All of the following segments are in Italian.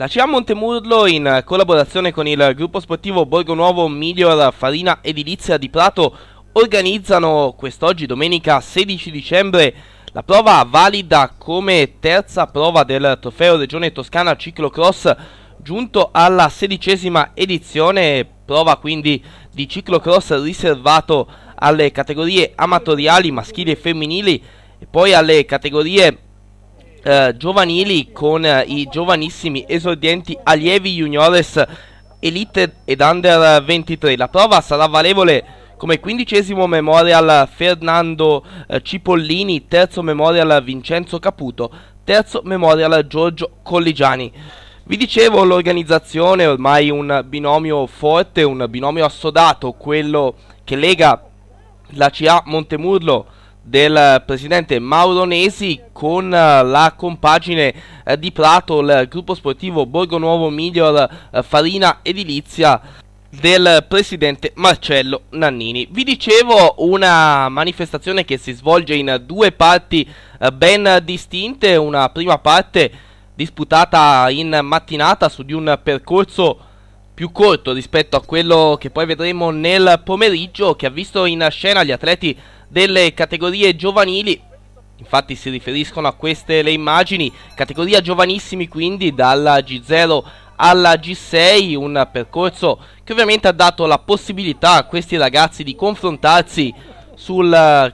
La CA Montemurlo, in collaborazione con il gruppo sportivo Borgo Nuovo Miglior Farina Edilizia di Prato, organizzano quest'oggi, domenica 16 dicembre, la prova valida come terza prova del trofeo Regione Toscana Ciclocross giunto alla sedicesima edizione, prova quindi di ciclocross riservato alle categorie amatoriali maschili e femminili e poi alle categorie eh, giovanili con eh, i giovanissimi esordienti allievi juniores elite ed under 23. La prova sarà valevole come quindicesimo memorial Fernando eh, Cipollini, terzo memorial Vincenzo Caputo, terzo memorial Giorgio Colligiani. Vi dicevo l'organizzazione ormai un binomio forte, un binomio assodato, quello che lega la CA Montemurlo del eh, presidente Mauro con eh, la compagine eh, di Prato, il gruppo sportivo Borgo Nuovo Miglior Farina Edilizia del presidente Marcello Nannini. Vi dicevo una manifestazione che si svolge in due parti ben distinte, una prima parte disputata in mattinata su di un percorso più corto rispetto a quello che poi vedremo nel pomeriggio che ha visto in scena gli atleti delle categorie giovanili. Infatti si riferiscono a queste le immagini, categoria giovanissimi quindi dalla G0 alla G6, un percorso che ovviamente ha dato la possibilità a questi ragazzi di confrontarsi sulla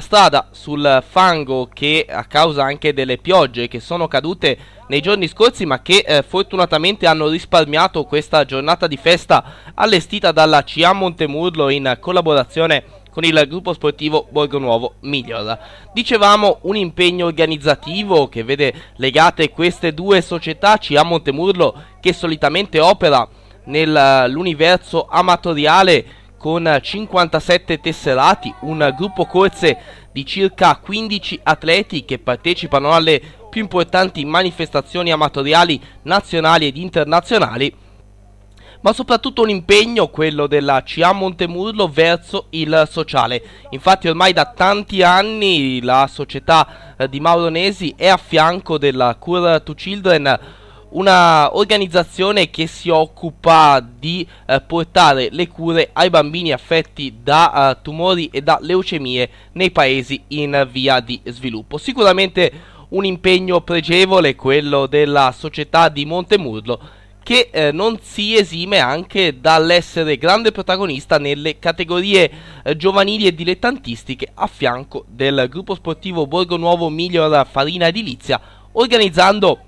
strada, sul fango che a causa anche delle piogge che sono cadute nei giorni scorsi ma che eh, fortunatamente hanno risparmiato questa giornata di festa allestita dalla CA Montemurlo in collaborazione con con il gruppo sportivo Borgo Nuovo Miglior. Dicevamo un impegno organizzativo che vede legate queste due società, CA Montemurlo che solitamente opera nell'universo amatoriale con 57 tesserati, un gruppo corse di circa 15 atleti che partecipano alle più importanti manifestazioni amatoriali nazionali ed internazionali ma soprattutto un impegno, quello della CA Montemurlo, verso il sociale. Infatti ormai da tanti anni la società eh, di Mauronesi è a fianco della Cure to Children, un'organizzazione che si occupa di eh, portare le cure ai bambini affetti da uh, tumori e da leucemie nei paesi in via di sviluppo. Sicuramente un impegno pregevole quello della società di Montemurlo che eh, non si esime anche dall'essere grande protagonista nelle categorie eh, giovanili e dilettantistiche a fianco del gruppo sportivo Borgo Nuovo Miglior Farina Edilizia, organizzando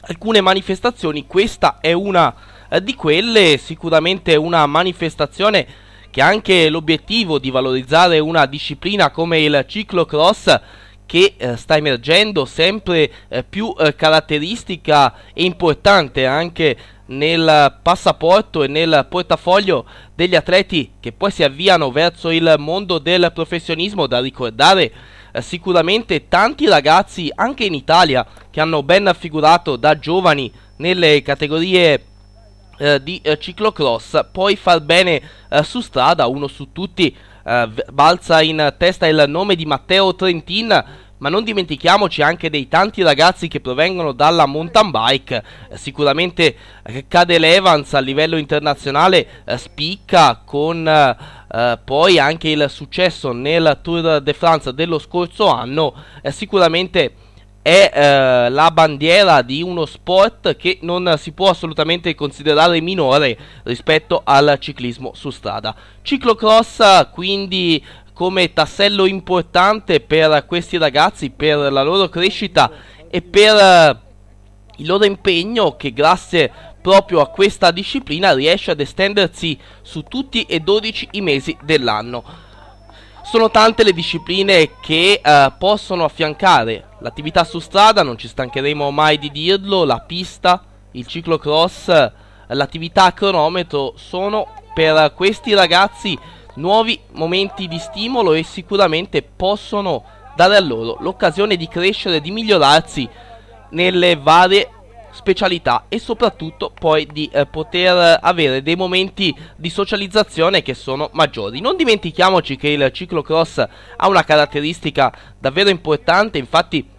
alcune manifestazioni. Questa è una eh, di quelle, sicuramente una manifestazione che ha anche l'obiettivo di valorizzare una disciplina come il ciclocross che eh, sta emergendo sempre eh, più eh, caratteristica e importante anche nel passaporto e nel portafoglio degli atleti che poi si avviano verso il mondo del professionismo da ricordare eh, sicuramente tanti ragazzi anche in Italia che hanno ben figurato da giovani nelle categorie eh, di eh, ciclocross poi far bene su strada uno su tutti eh, balza in testa il nome di Matteo Trentin ma non dimentichiamoci anche dei tanti ragazzi che provengono dalla mountain bike. Eh, sicuramente eh, Cade Levans a livello internazionale eh, spicca con eh, poi anche il successo nel Tour de France dello scorso anno. Eh, sicuramente è eh, la bandiera di uno sport che non si può assolutamente considerare minore rispetto al ciclismo su strada. Ciclocross quindi come tassello importante per questi ragazzi, per la loro crescita e per eh, il loro impegno che grazie proprio a questa disciplina riesce ad estendersi su tutti e 12 i mesi dell'anno. Sono tante le discipline che eh, possono affiancare L'attività su strada, non ci stancheremo mai di dirlo, la pista, il ciclocross, l'attività a cronometro sono per questi ragazzi nuovi momenti di stimolo e sicuramente possono dare a loro l'occasione di crescere, di migliorarsi nelle varie specialità e soprattutto poi di eh, poter avere dei momenti di socializzazione che sono maggiori. Non dimentichiamoci che il ciclocross ha una caratteristica davvero importante, infatti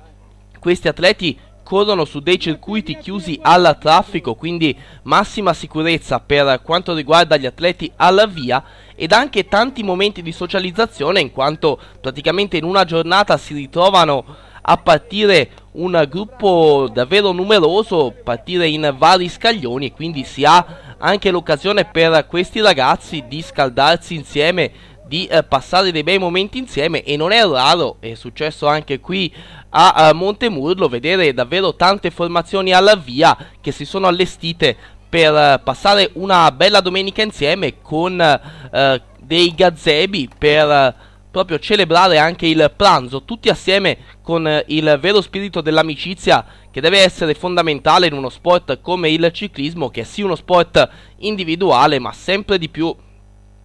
questi atleti corrono su dei circuiti chiusi al traffico, quindi massima sicurezza per quanto riguarda gli atleti alla via ed anche tanti momenti di socializzazione in quanto praticamente in una giornata si ritrovano a partire un gruppo davvero numeroso, partire in vari scaglioni e quindi si ha anche l'occasione per questi ragazzi di scaldarsi insieme, di eh, passare dei bei momenti insieme e non è raro, è successo anche qui a, a eh, Montemurlo, vedere davvero tante formazioni alla via che si sono allestite per eh, passare una bella domenica insieme con eh, dei gazebi per eh, proprio celebrare anche il pranzo, tutti assieme con eh, il vero spirito dell'amicizia che deve essere fondamentale in uno sport come il ciclismo, che è sì uno sport individuale, ma sempre di più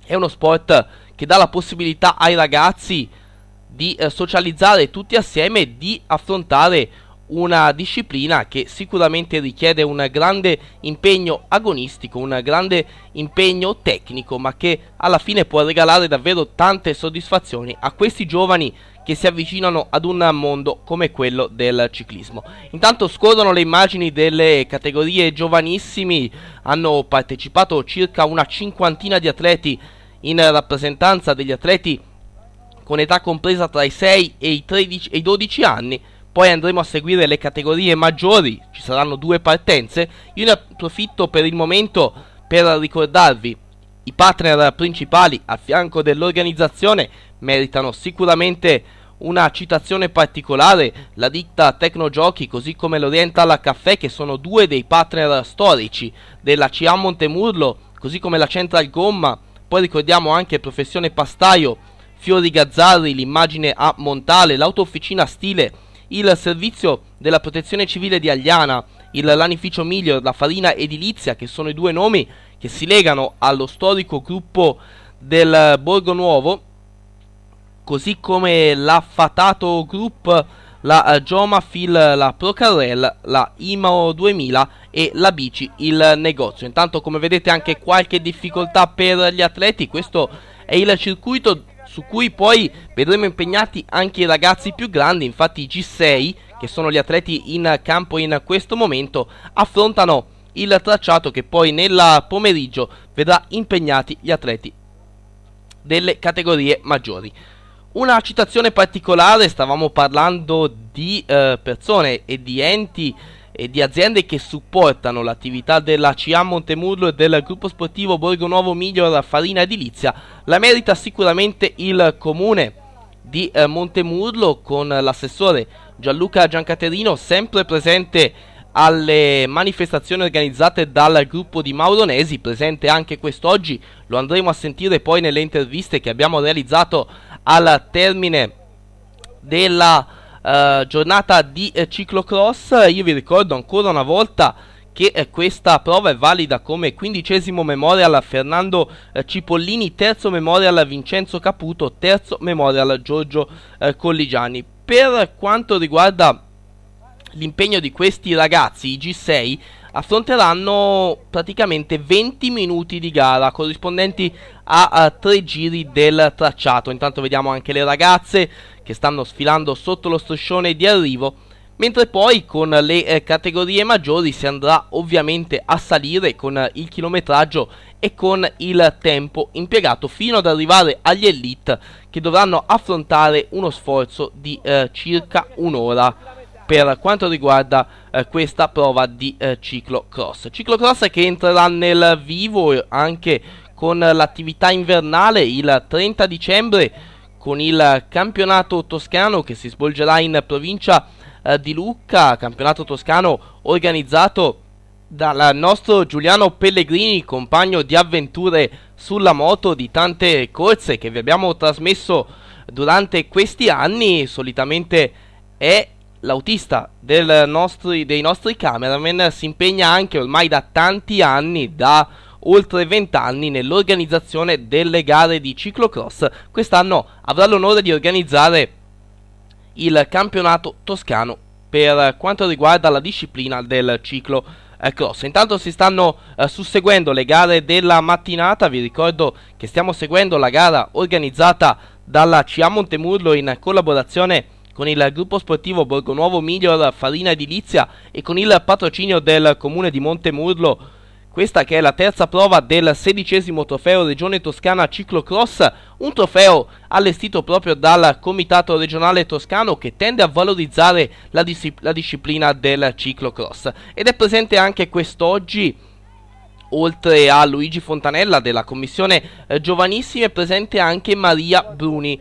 è uno sport che dà la possibilità ai ragazzi di eh, socializzare tutti assieme e di affrontare una disciplina che sicuramente richiede un grande impegno agonistico, un grande impegno tecnico, ma che alla fine può regalare davvero tante soddisfazioni a questi giovani che si avvicinano ad un mondo come quello del ciclismo. Intanto scorrono le immagini delle categorie giovanissimi, hanno partecipato circa una cinquantina di atleti in rappresentanza degli atleti con età compresa tra i 6 e i, 13, e i 12 anni. Poi andremo a seguire le categorie maggiori, ci saranno due partenze. Io ne approfitto per il momento per ricordarvi i partner principali a fianco dell'organizzazione meritano sicuramente una citazione particolare, la ditta Tecnogiochi così come l'Oriental Caffè che sono due dei partner storici della CA Montemurlo, così come la Central Gomma poi ricordiamo anche Professione Pastaio, Fiori Gazzarri, l'immagine a Montale, l'autofficina Stile, il servizio della protezione civile di Agliana, il lanificio Miglior, la farina edilizia, che sono i due nomi che si legano allo storico gruppo del Borgo Nuovo, così come l'affatato Group la uh, Joma Phil, la Procarrel, la Imao 2000 e la bici il negozio. Intanto come vedete anche qualche difficoltà per gli atleti, questo è il circuito su cui poi vedremo impegnati anche i ragazzi più grandi, infatti i G6 che sono gli atleti in campo in questo momento affrontano il tracciato che poi nel pomeriggio vedrà impegnati gli atleti delle categorie maggiori. Una citazione particolare, stavamo parlando di eh, persone e di enti e di aziende che supportano l'attività della CA Montemurlo e del gruppo sportivo Borgo Nuovo Miglio Raffarina Edilizia, la merita sicuramente il comune di eh, Montemurlo con l'assessore Gianluca Giancaterino sempre presente alle manifestazioni organizzate dal gruppo di Mauronesi, presente anche quest'oggi, lo andremo a sentire poi nelle interviste che abbiamo realizzato al termine della eh, giornata di eh, ciclocross. Io vi ricordo ancora una volta che eh, questa prova è valida come quindicesimo memorial a Fernando eh, Cipollini, terzo memorial a Vincenzo Caputo, terzo memorial a Giorgio eh, Colligiani. Per quanto riguarda l'impegno di questi ragazzi, i G6, affronteranno praticamente 20 minuti di gara corrispondenti a, a tre giri del tracciato. Intanto vediamo anche le ragazze che stanno sfilando sotto lo striscione di arrivo. Mentre poi con le eh, categorie maggiori si andrà ovviamente a salire con eh, il chilometraggio e con il tempo impiegato fino ad arrivare agli elite che dovranno affrontare uno sforzo di eh, circa un'ora per quanto riguarda eh, questa prova di eh, ciclocross. Ciclocross che entrerà nel vivo anche con l'attività invernale il 30 dicembre con il campionato toscano che si svolgerà in provincia eh, di Lucca, campionato toscano organizzato dal nostro Giuliano Pellegrini, compagno di avventure sulla moto di tante corse che vi abbiamo trasmesso durante questi anni, solitamente è l'autista nostri, dei nostri cameraman si impegna anche ormai da tanti anni, da oltre 20 anni nell'organizzazione delle gare di ciclocross. Quest'anno avrà l'onore di organizzare il campionato toscano per quanto riguarda la disciplina del ciclo eh, cross. Intanto si stanno eh, susseguendo le gare della mattinata, vi ricordo che stiamo seguendo la gara organizzata dalla CA Montemurlo in collaborazione con con il gruppo sportivo Borgonuovo Miglior Farina Edilizia e con il patrocinio del comune di Montemurlo. Questa che è la terza prova del sedicesimo trofeo Regione Toscana Ciclocross, un trofeo allestito proprio dal Comitato regionale toscano che tende a valorizzare la, dis la disciplina del ciclocross. Ed è presente anche quest'oggi oltre a Luigi Fontanella della commissione eh, giovanissime, è presente anche Maria Bruni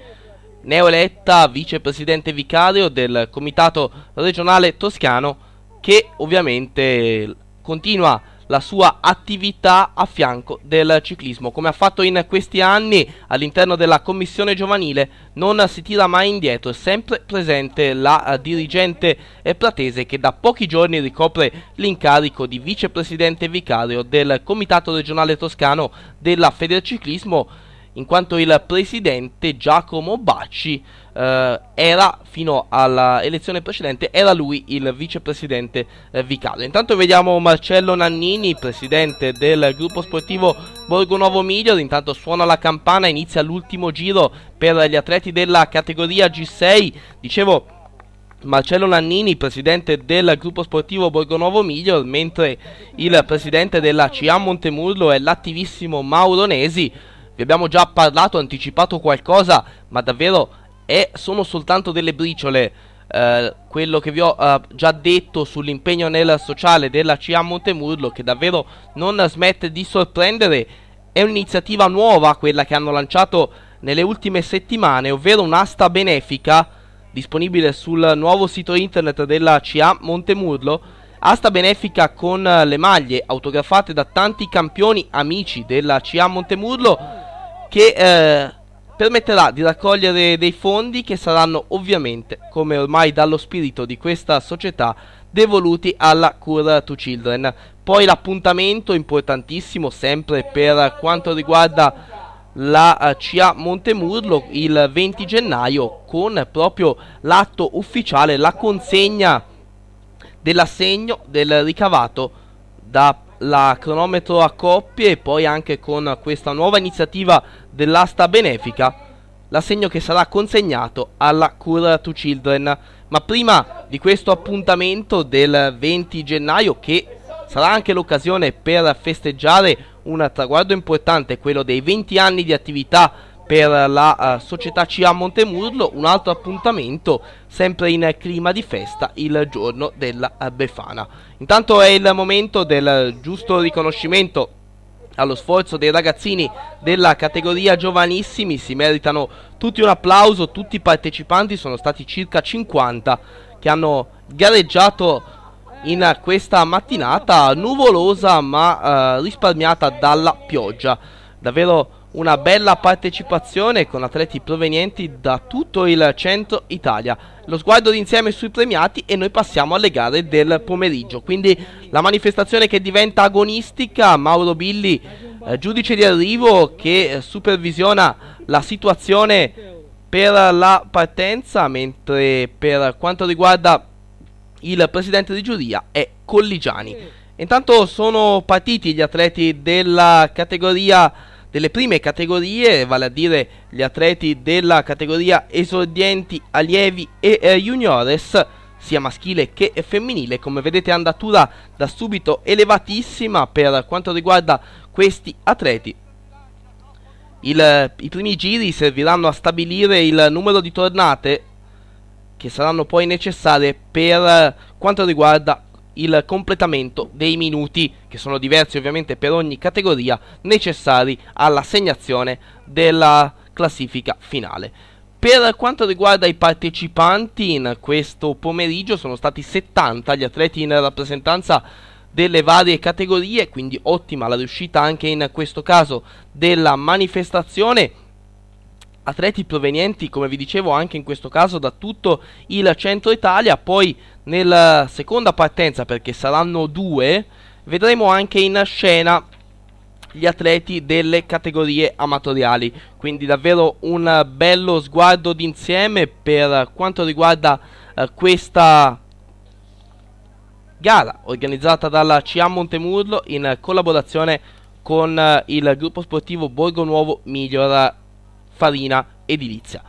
neoeletta vicepresidente vicario del Comitato regionale toscano che ovviamente continua la sua attività a fianco del ciclismo. Come ha fatto in questi anni all'interno della commissione giovanile non si tira mai indietro, è sempre presente la dirigente pratese che da pochi giorni ricopre l'incarico di vicepresidente vicario del Comitato regionale toscano della Federciclismo in quanto il presidente Giacomo Bacci eh, era fino all'elezione precedente era lui il vicepresidente eh, vicario. Intanto vediamo Marcello Nannini, presidente del gruppo sportivo Borgonovo Miglior, intanto suona la campana, inizia l'ultimo giro per gli atleti della categoria G6. Dicevo Marcello Nannini, presidente del gruppo sportivo Borgonovo Miglior, mentre il presidente della CA Montemurlo è l'attivissimo Mauro Nesi. Vi abbiamo già parlato, anticipato qualcosa, ma davvero è, sono soltanto delle briciole. Eh, quello che vi ho eh, già detto sull'impegno nel sociale della CA Montemurlo, che davvero non smette di sorprendere, è un'iniziativa nuova quella che hanno lanciato nelle ultime settimane, ovvero un'asta benefica disponibile sul nuovo sito internet della CA Montemurlo. Asta benefica con le maglie autografate da tanti campioni amici della CA Montemurlo che eh, permetterà di raccogliere dei fondi che saranno ovviamente, come ormai dallo spirito di questa società, devoluti alla Cure to Children. Poi l'appuntamento importantissimo sempre per quanto riguarda la eh, CA Montemurlo il 20 gennaio con proprio l'atto ufficiale, la consegna dell'assegno del ricavato dalla cronometro a coppie e poi anche con questa nuova iniziativa dell'asta benefica, l'assegno che sarà consegnato alla Cura to Children. Ma prima di questo appuntamento del 20 gennaio, che sarà anche l'occasione per festeggiare un traguardo importante, quello dei 20 anni di attività per la uh, società CA Montemurlo, un altro appuntamento sempre in clima di festa il giorno della Befana. Intanto è il momento del giusto riconoscimento allo sforzo dei ragazzini della categoria giovanissimi. Si meritano tutti un applauso, tutti i partecipanti, sono stati circa 50 che hanno gareggiato in questa mattinata nuvolosa ma eh, risparmiata dalla pioggia. Davvero una bella partecipazione con atleti provenienti da tutto il centro Italia. Lo sguardo d'insieme sui premiati e noi passiamo alle gare del pomeriggio. Quindi la manifestazione che diventa agonistica, Mauro Billi, eh, giudice di arrivo che eh, supervisiona la situazione per la partenza, mentre per quanto riguarda il presidente di giuria è Colligiani. Intanto sono partiti gli atleti della categoria delle prime categorie, vale a dire gli atleti della categoria esordienti, allievi e eh, juniores, sia maschile che femminile. Come vedete andatura da subito elevatissima per quanto riguarda questi atleti. Il, I primi giri serviranno a stabilire il numero di tornate che saranno poi necessarie per eh, quanto riguarda il completamento dei minuti, che sono diversi ovviamente per ogni categoria, necessari all'assegnazione della classifica finale. Per quanto riguarda i partecipanti, in questo pomeriggio sono stati 70 gli atleti in rappresentanza delle varie categorie, quindi ottima la riuscita anche in questo caso della manifestazione atleti provenienti, come vi dicevo, anche in questo caso da tutto il centro Italia, poi nella seconda partenza, perché saranno due, vedremo anche in scena gli atleti delle categorie amatoriali. Quindi davvero un bello sguardo d'insieme per quanto riguarda eh, questa gara organizzata dalla CA Montemurlo in collaborazione con eh, il gruppo sportivo Borgo Nuovo Miglior Farina Edilizia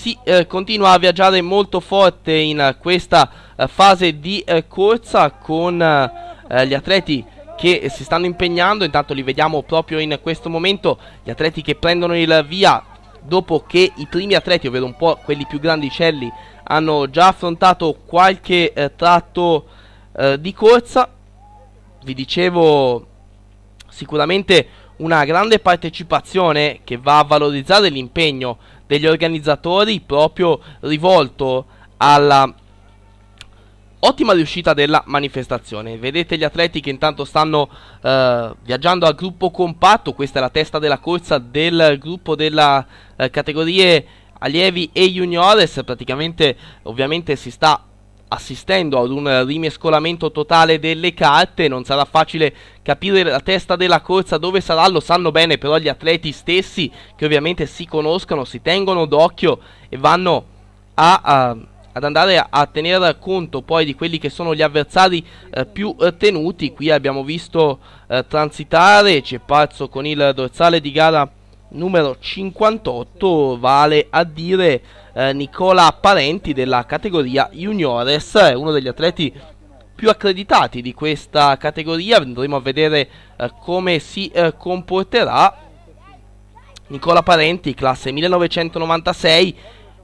si eh, continua a viaggiare molto forte in eh, questa eh, fase di eh, corsa con eh, gli atleti che si stanno impegnando, intanto li vediamo proprio in questo momento, gli atleti che prendono il via dopo che i primi atleti, ovvero un po' quelli più grandicelli, hanno già affrontato qualche eh, tratto eh, di corsa. Vi dicevo sicuramente una grande partecipazione che va a valorizzare l'impegno degli organizzatori proprio rivolto alla ottima riuscita della manifestazione. Vedete gli atleti che intanto stanno eh, viaggiando al gruppo compatto, questa è la testa della corsa del gruppo della eh, categorie allievi e juniores, praticamente ovviamente si sta assistendo ad un rimescolamento totale delle carte, non sarà facile capire la testa della corsa dove sarà, lo sanno bene però gli atleti stessi che ovviamente si conoscono, si tengono d'occhio e vanno a, a, ad andare a, a tener conto poi di quelli che sono gli avversari eh, più eh, tenuti, qui abbiamo visto eh, transitare, ci è parso con il dorsale di gara numero 58, vale a dire eh, Nicola Parenti della categoria Juniores, uno degli atleti più accreditati di questa categoria, andremo a vedere eh, come si eh, comporterà Nicola Parenti, classe 1996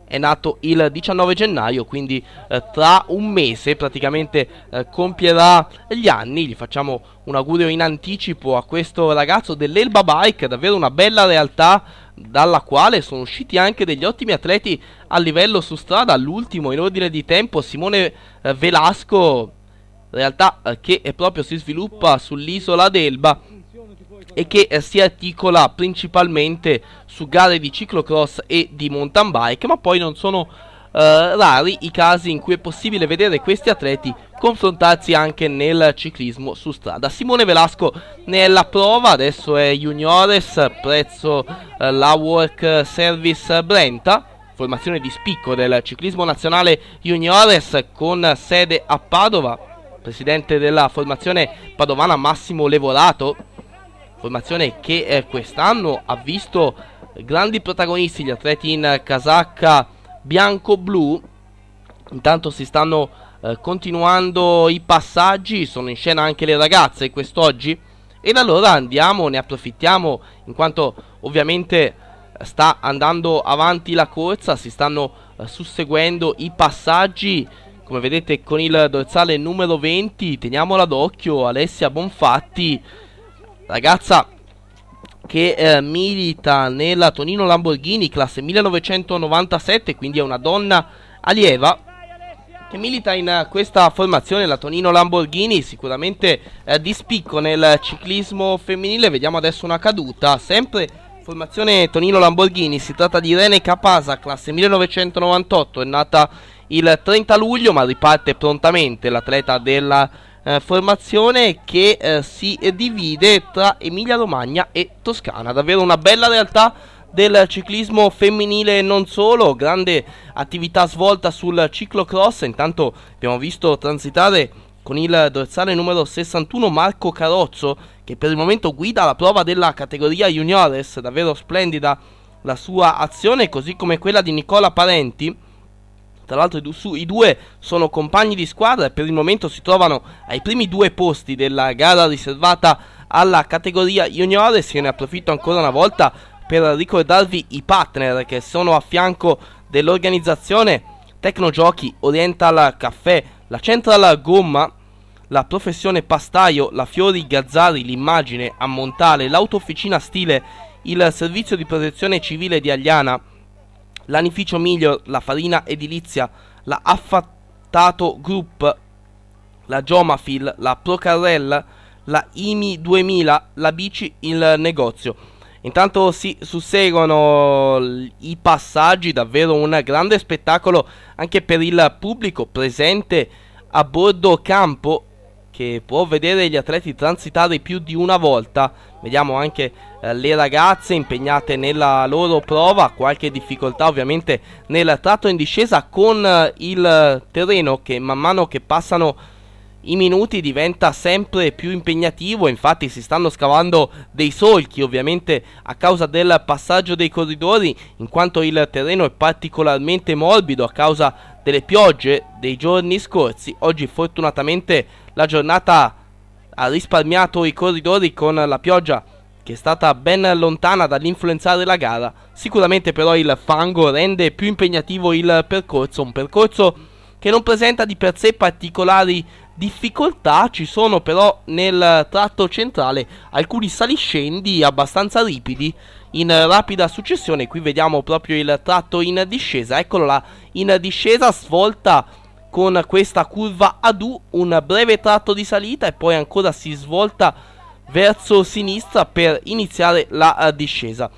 è nato il 19 gennaio, quindi eh, tra un mese praticamente eh, compierà gli anni. Gli facciamo un augurio in anticipo a questo ragazzo dell'Elba Bike, davvero una bella realtà dalla quale sono usciti anche degli ottimi atleti a livello su strada. L'ultimo in ordine di tempo, Simone eh, Velasco, realtà eh, che proprio si sviluppa sull'isola d'Elba e che eh, si articola principalmente su gare di ciclocross e di mountain bike, ma poi non sono eh, rari i casi in cui è possibile vedere questi atleti confrontarsi anche nel ciclismo su strada. Simone Velasco ne è la prova, adesso è Juniores prezzo eh, la Work Service Brenta formazione di spicco del ciclismo nazionale juniores con sede a Padova, presidente della formazione padovana Massimo Levorato formazione che eh, quest'anno ha visto grandi protagonisti gli atleti in casacca bianco-blu. Intanto si stanno eh, continuando i passaggi, sono in scena anche le ragazze quest'oggi. Ed allora andiamo, ne approfittiamo, in quanto ovviamente sta andando avanti la corsa, si stanno eh, susseguendo i passaggi. Come vedete con il dorsale numero 20, teniamola d'occhio, Alessia Bonfatti ragazza che eh, milita nella Tonino Lamborghini classe 1997, quindi è una donna allieva che milita in uh, questa formazione, la Tonino Lamborghini, sicuramente uh, di spicco nel ciclismo femminile, vediamo adesso una caduta, sempre formazione Tonino Lamborghini, si tratta di Irene Capasa, classe 1998, è nata il 30 luglio ma riparte prontamente l'atleta della eh, formazione che eh, si divide tra Emilia Romagna e Toscana, davvero una bella realtà del ciclismo femminile e non solo, grande attività svolta sul ciclocross, intanto abbiamo visto transitare con il dorsale numero 61 Marco Carozzo che per il momento guida la prova della categoria juniores, davvero splendida la sua azione così come quella di Nicola Parenti tra l'altro i, due sono compagni di squadra e per il momento si trovano ai primi due posti della gara riservata alla categoria juniores. se ne approfitto ancora una volta per ricordarvi i partner che sono a fianco dell'organizzazione Tecnogiochi, Oriental Caffè, la Central Gomma, la Professione Pastaio, la Fiori Gazzari, l'Immagine, Ammontale, l'Autofficina Stile, il Servizio di Protezione Civile di Agliana, l'anificio Miglio, la farina edilizia, la Affattato Group, la Jomafil, la Procarrel, la IMI 2000, la bici, il negozio. Intanto si susseguono i passaggi, davvero un grande spettacolo anche per il pubblico presente a bordo campo che può vedere gli atleti transitare più di una volta. Vediamo anche eh, le ragazze impegnate nella loro prova, qualche difficoltà ovviamente nel tratto in discesa con eh, il terreno che man mano che passano i minuti diventa sempre più impegnativo, infatti si stanno scavando dei solchi ovviamente a causa del passaggio dei corridori, in quanto il terreno è particolarmente morbido a causa delle piogge dei giorni scorsi. Oggi fortunatamente la giornata ha risparmiato i corridori con la pioggia che è stata ben lontana dall'influenzare la gara. Sicuramente però il fango rende più impegnativo il percorso, un percorso che non presenta di per sé particolari difficoltà, ci sono però nel tratto centrale alcuni saliscendi abbastanza ripidi in rapida successione, qui vediamo proprio il tratto in discesa, eccolo là, in discesa svolta con questa curva ad U, un breve tratto di salita e poi ancora si svolta verso sinistra per iniziare la eh, discesa.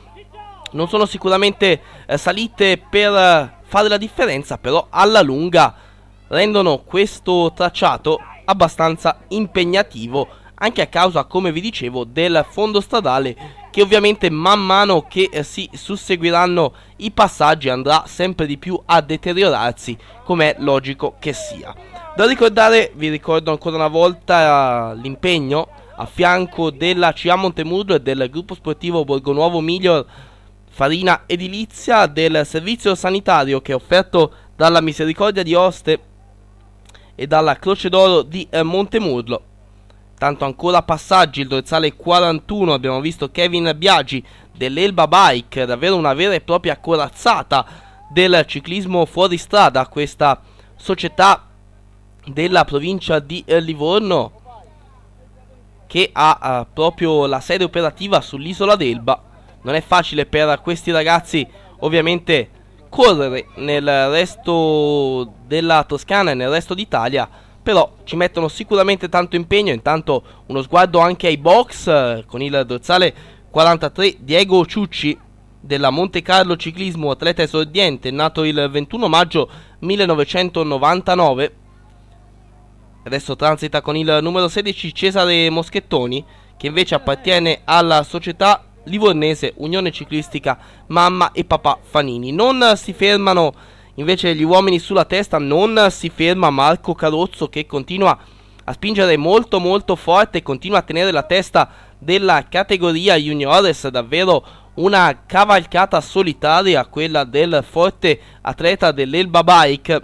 Non sono sicuramente eh, salite per eh, fare la differenza, però alla lunga rendono questo tracciato abbastanza impegnativo anche a causa, come vi dicevo, del fondo stradale che ovviamente man mano che eh, si susseguiranno i passaggi andrà sempre di più a deteriorarsi come è logico che sia. Da ricordare, vi ricordo ancora una volta l'impegno a fianco della CA Montemurdo e del gruppo sportivo Borgo Nuovo Miglior Farina Edilizia del servizio sanitario che è offerto dalla Misericordia di Oste e dalla Croce d'Oro di eh, Montemurlo Tanto ancora passaggi, il dorsale 41, abbiamo visto Kevin Biagi dell'Elba Bike, davvero una vera e propria corazzata del ciclismo fuoristrada, questa società della provincia di eh, Livorno che ha uh, proprio la sede operativa sull'isola d'Elba. Non è facile per questi ragazzi ovviamente correre nel resto della Toscana e nel resto d'Italia però ci mettono sicuramente tanto impegno, intanto uno sguardo anche ai box eh, con il dorsale 43 Diego Ciucci della Monte Carlo Ciclismo atleta esordiente nato il 21 maggio 1999 adesso transita con il numero 16 Cesare Moschettoni che invece appartiene alla società livornese Unione Ciclistica Mamma e Papà Fanini non si fermano Invece gli uomini sulla testa non si ferma Marco Carozzo che continua a spingere molto molto forte, continua a tenere la testa della categoria juniores, davvero una cavalcata solitaria quella del forte atleta dell'Elba Bike.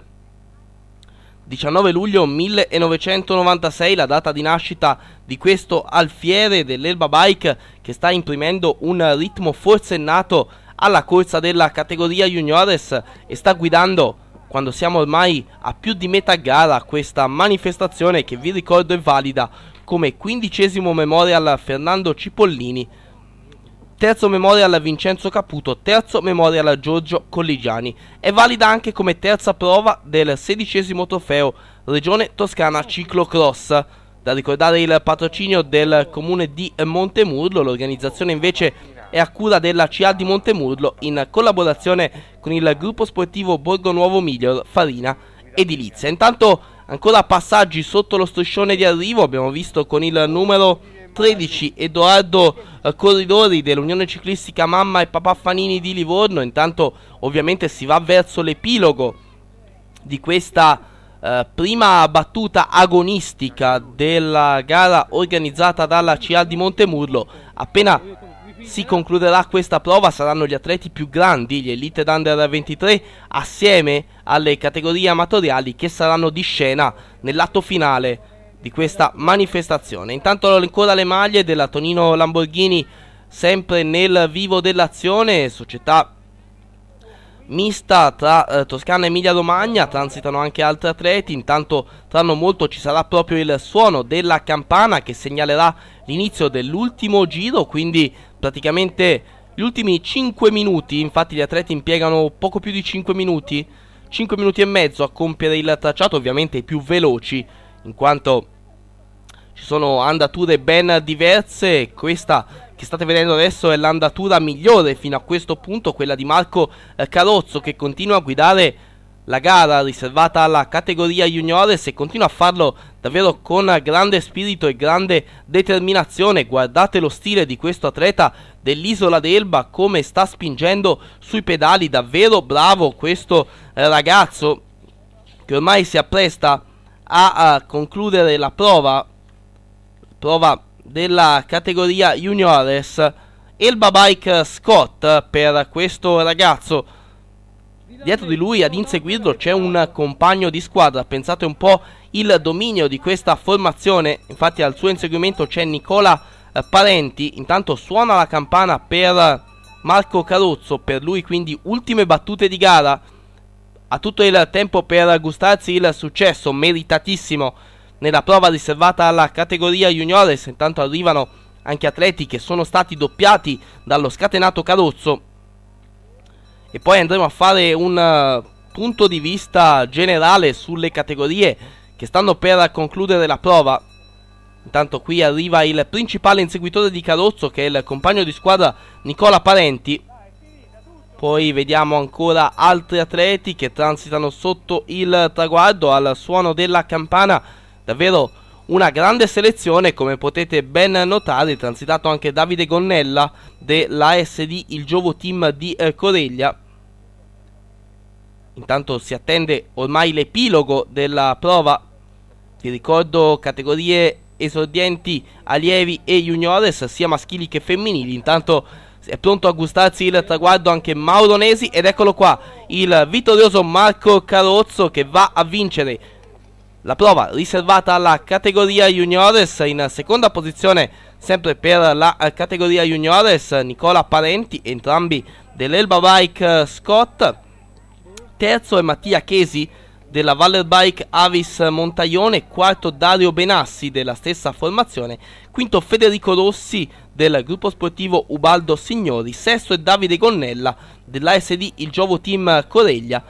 19 luglio 1996 la data di nascita di questo alfiere dell'Elba Bike che sta imprimendo un ritmo forsennato alla corsa della categoria juniores e sta guidando quando siamo ormai a più di metà gara questa manifestazione che vi ricordo è valida come quindicesimo memorial Fernando Cipollini, terzo memorial Vincenzo Caputo, terzo memorial Giorgio Colligiani. È valida anche come terza prova del sedicesimo trofeo Regione Toscana Ciclocross. Da ricordare il patrocinio del comune di Montemurlo, l'organizzazione invece è a cura della CA di Montemurlo in collaborazione con il gruppo sportivo Borgo Nuovo Miglior, Farina Edilizia. Intanto ancora passaggi sotto lo striscione di arrivo, abbiamo visto con il numero 13 Edoardo eh, Corridori dell'Unione Ciclistica Mamma e Papà Fanini di Livorno, intanto ovviamente si va verso l'epilogo di questa eh, prima battuta agonistica della gara organizzata dalla CA di Montemurlo, appena si concluderà questa prova saranno gli atleti più grandi, gli Elite Dunder 23, assieme alle categorie amatoriali che saranno di scena nell'atto finale di questa manifestazione. Intanto ancora le maglie della Tonino Lamborghini sempre nel vivo dell'azione, società mista tra eh, Toscana e Emilia Romagna, transitano anche altri atleti, intanto tra non molto ci sarà proprio il suono della campana che segnalerà l'inizio dell'ultimo giro, quindi praticamente gli ultimi 5 minuti, infatti gli atleti impiegano poco più di 5 minuti, 5 minuti e mezzo a compiere il tracciato, ovviamente i più veloci, in quanto ci sono andature ben diverse, questa che state vedendo adesso è l'andatura migliore fino a questo punto, quella di Marco eh, Carozzo che continua a guidare la gara riservata alla categoria juniores e continua a farlo davvero con grande spirito e grande determinazione. Guardate lo stile di questo atleta dell'isola d'Elba come sta spingendo sui pedali, davvero bravo questo eh, ragazzo che ormai si appresta a, a concludere la prova, prova della categoria juniores Elba Bike Scott per questo ragazzo. Dietro di lui ad inseguirlo c'è un compagno di squadra, pensate un po' il dominio di questa formazione, infatti al suo inseguimento c'è Nicola eh, Parenti, intanto suona la campana per Marco Carozzo, per lui quindi ultime battute di gara, ha tutto il tempo per gustarsi il successo meritatissimo nella prova riservata alla categoria juniores. Intanto arrivano anche atleti che sono stati doppiati dallo scatenato Carozzo. E poi andremo a fare un eh, punto di vista generale sulle categorie che stanno per concludere la prova. Intanto qui arriva il principale inseguitore di Carozzo che è il compagno di squadra Nicola Parenti. Poi vediamo ancora altri atleti che transitano sotto il traguardo al suono della campana Davvero una grande selezione, come potete ben notare, transitato anche Davide Gonnella dell'ASD, il Giovo Team di eh, Coreglia. Intanto si attende ormai l'epilogo della prova. Vi ricordo categorie esordienti, allievi e juniores, sia maschili che femminili. Intanto è pronto a gustarsi il traguardo anche Mauronesi ed eccolo qua, il vittorioso Marco Carozzo che va a vincere la prova riservata alla categoria juniores in seconda posizione sempre per la categoria juniores Nicola Parenti, entrambi dell'Elba Bike eh, Scott, terzo è Mattia Chesi della Valler Bike Avis Montaglione, quarto Dario Benassi della stessa formazione, quinto Federico Rossi del gruppo sportivo Ubaldo Signori, sesto è Davide Gonnella dell'ASD Il Giovo Team Coreglia,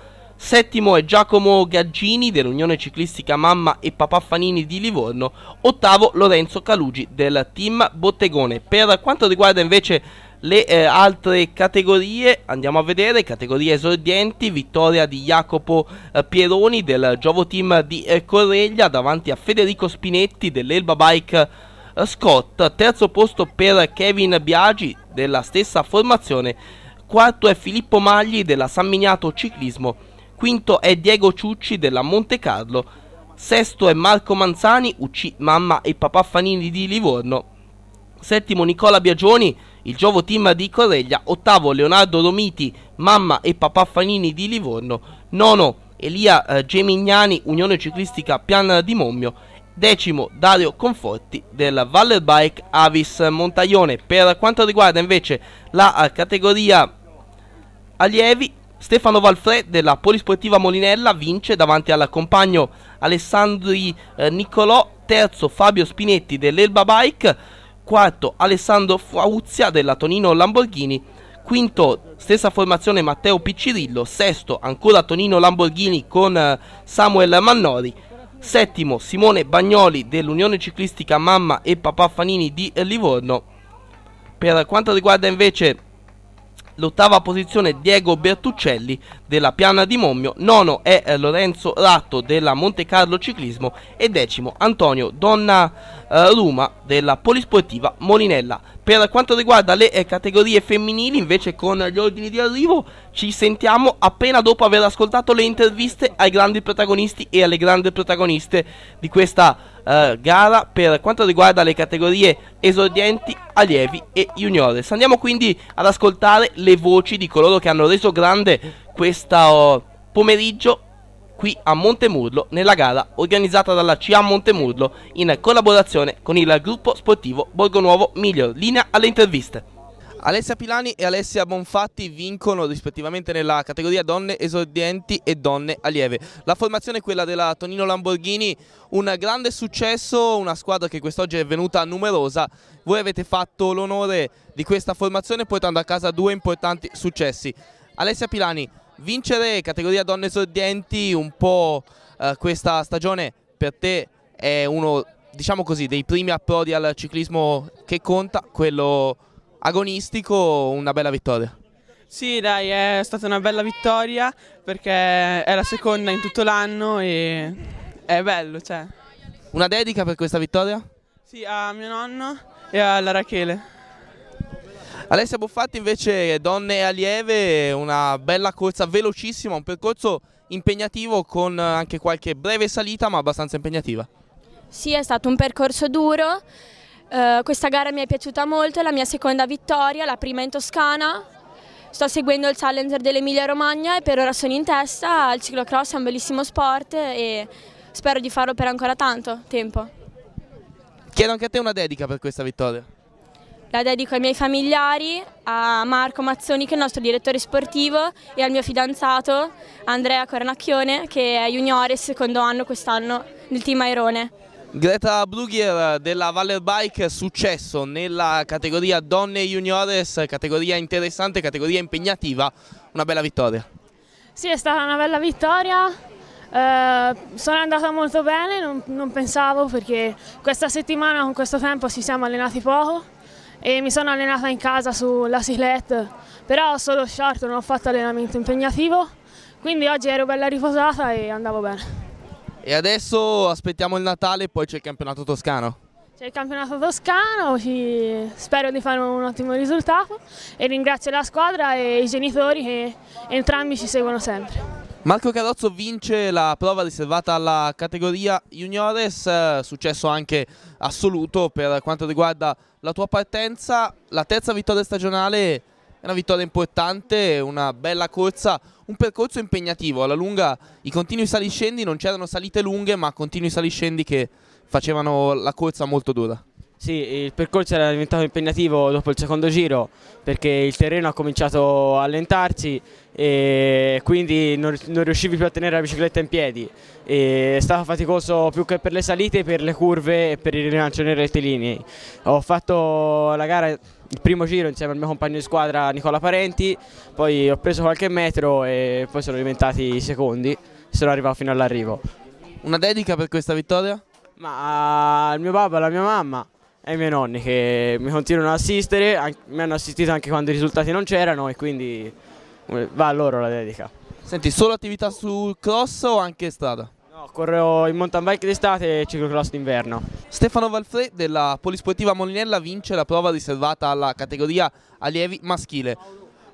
settimo è Giacomo Gaggini dell'Unione Ciclistica Mamma e Papà Fanini di Livorno, ottavo Lorenzo Calugi del team Bottegone. Per quanto riguarda invece le eh, altre categorie andiamo a vedere categorie esordienti vittoria di Jacopo eh, Pieroni del Giovo Team di eh, Correglia davanti a Federico Spinetti dell'Elba Bike eh, Scott terzo posto per Kevin Biagi della stessa formazione quarto è Filippo Magli della San Miniato Ciclismo quinto è Diego Ciucci della Monte Carlo, sesto è Marco Manzani, UC Mamma e Papà Fanini di Livorno, settimo Nicola Biagioni, il Giovo Team di Correglia, ottavo Leonardo Romiti, Mamma e Papà Fanini di Livorno, nono Elia eh, Gemignani, Unione Ciclistica Piana di Mommio, decimo Dario Conforti del Vallerbike Avis Montaglione. Per quanto riguarda invece la eh, categoria allievi, Stefano Valfre della Polisportiva Molinella vince davanti al compagno Alessandri eh, Nicolò, terzo Fabio Spinetti dell'Elba Bike, quarto Alessandro Fauzia della Tonino Lamborghini, quinto stessa formazione Matteo Piccirillo, sesto ancora Tonino Lamborghini con eh, Samuel Mannori, settimo Simone Bagnoli dell'Unione Ciclistica Mamma e Papà Fanini di eh, Livorno. Per quanto riguarda invece l'ottava posizione Diego Bertuccelli della Piana di Mommio, nono è eh, Lorenzo Ratto della Monte Carlo Ciclismo e decimo Antonio Donna eh, Ruma della Polisportiva Molinella. Per quanto riguarda le eh, categorie femminili, invece con gli ordini di arrivo, ci sentiamo appena dopo aver ascoltato le interviste ai grandi protagonisti e alle grandi protagoniste di questa eh, gara per quanto riguarda le categorie esordienti, allievi e juniores. Andiamo quindi ad ascoltare le voci di coloro che hanno reso grande questo pomeriggio qui a Montemurlo nella gara organizzata dalla CA Montemurlo in collaborazione con il gruppo sportivo Borgo Nuovo Miglior. Linea alle interviste. Alessia Pilani e Alessia Bonfatti vincono rispettivamente nella categoria donne esordienti e donne allieve. La formazione è quella della Tonino Lamborghini, un grande successo, una squadra che quest'oggi è venuta numerosa. Voi avete fatto l'onore di questa formazione portando a casa due importanti successi. Alessia Pilani, vincere categoria donne esordienti un po' eh, questa stagione per te è uno diciamo così, dei primi approdi al ciclismo che conta, quello agonistico una bella vittoria. Sì, dai, è stata una bella vittoria perché è la seconda in tutto l'anno e è bello, cioè. Una dedica per questa vittoria? Sì, a mio nonno e alla Rachele. Alessia Buffatti invece, donne allieve, una bella corsa velocissima, un percorso impegnativo con anche qualche breve salita ma abbastanza impegnativa. Sì, è stato un percorso duro, eh, questa gara mi è piaciuta molto, è la mia seconda vittoria, la prima in Toscana. Sto seguendo il Challenger dell'Emilia Romagna e per ora sono in testa. Il ciclocross è un bellissimo sport e spero di farlo per ancora tanto tempo. Chiedo anche a te una dedica per questa vittoria. La dedico ai miei familiari, a Marco Mazzoni che è il nostro direttore sportivo e al mio fidanzato Andrea Cornacchione che è juniore secondo anno quest'anno nel team Airone. Greta Brughier della Valer Bike, successo nella categoria donne juniores, categoria interessante, categoria impegnativa, una bella vittoria. Sì, è stata una bella vittoria, eh, sono andata molto bene, non, non, pensavo perché questa settimana con questo tempo ci siamo allenati poco e mi sono allenata in casa sulla ciclette, però solo short, non ho fatto allenamento impegnativo, quindi oggi ero bella riposata e andavo bene. E adesso aspettiamo il Natale e poi c'è il campionato toscano. C'è il campionato toscano, spero di fare un ottimo risultato e ringrazio la squadra e i genitori che entrambi ci seguono sempre. Marco Carozzo vince la prova riservata alla categoria juniores, eh, successo anche assoluto per quanto riguarda la tua partenza, la terza vittoria stagionale è una vittoria importante, una bella corsa, un percorso impegnativo. Alla lunga i continui saliscendi, non c'erano salite lunghe, ma continui saliscendi che facevano la corsa molto dura. Sì, il percorso era diventato impegnativo dopo il secondo giro perché il terreno ha cominciato a allentarsi e quindi non, riuscivi più a tenere la bicicletta in piedi. E è stato faticoso più che per le salite, per le curve e per il rilancio nei rettilini. Ho fatto la gara il primo giro insieme al mio compagno di squadra Nicola Parenti, poi ho preso qualche metro e poi sono diventati i secondi e sono arrivato fino all'arrivo. Una dedica per questa vittoria? Ma al mio papà, alla mia mamma e ai miei nonni che mi continuano ad assistere, mi hanno assistito anche quando i risultati non c'erano e quindi eh, va a loro la dedica. Senti, solo attività sul cross o anche strada? No, corro in mountain bike d'estate e ciclocross d'inverno. Stefano Valfre della Polisportiva Molinella vince la prova riservata alla categoria allievi maschile.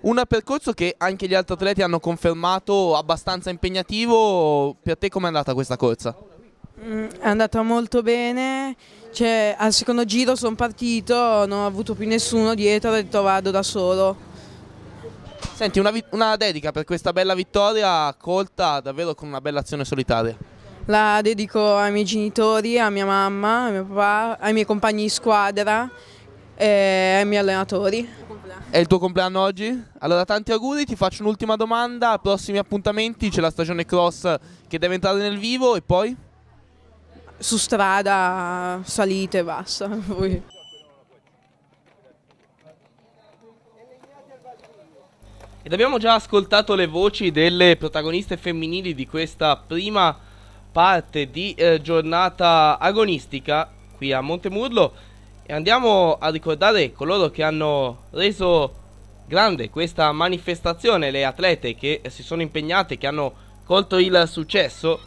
Un percorso che anche gli altri atleti hanno confermato abbastanza impegnativo. Per te com'è andata questa corsa? Mm, è andata molto bene, cioè, al secondo giro sono partito, non ho avuto più nessuno dietro, ho detto vado da solo. Senti, una, una dedica per questa bella vittoria colta davvero con una bella azione solitaria. La dedico ai miei genitori, a mia mamma, a mio papà, ai miei compagni di squadra e eh, ai miei allenatori. È il tuo compleanno oggi? Allora tanti auguri, ti faccio un'ultima domanda, prossimi appuntamenti, c'è la stagione cross che deve entrare nel vivo e poi? Su strada salite e basta. Poi. Ed abbiamo già ascoltato le voci delle protagoniste femminili di questa prima parte di eh, giornata agonistica qui a Montemurlo e andiamo a ricordare coloro che hanno reso grande questa manifestazione, le atlete che si sono impegnate, che hanno colto il successo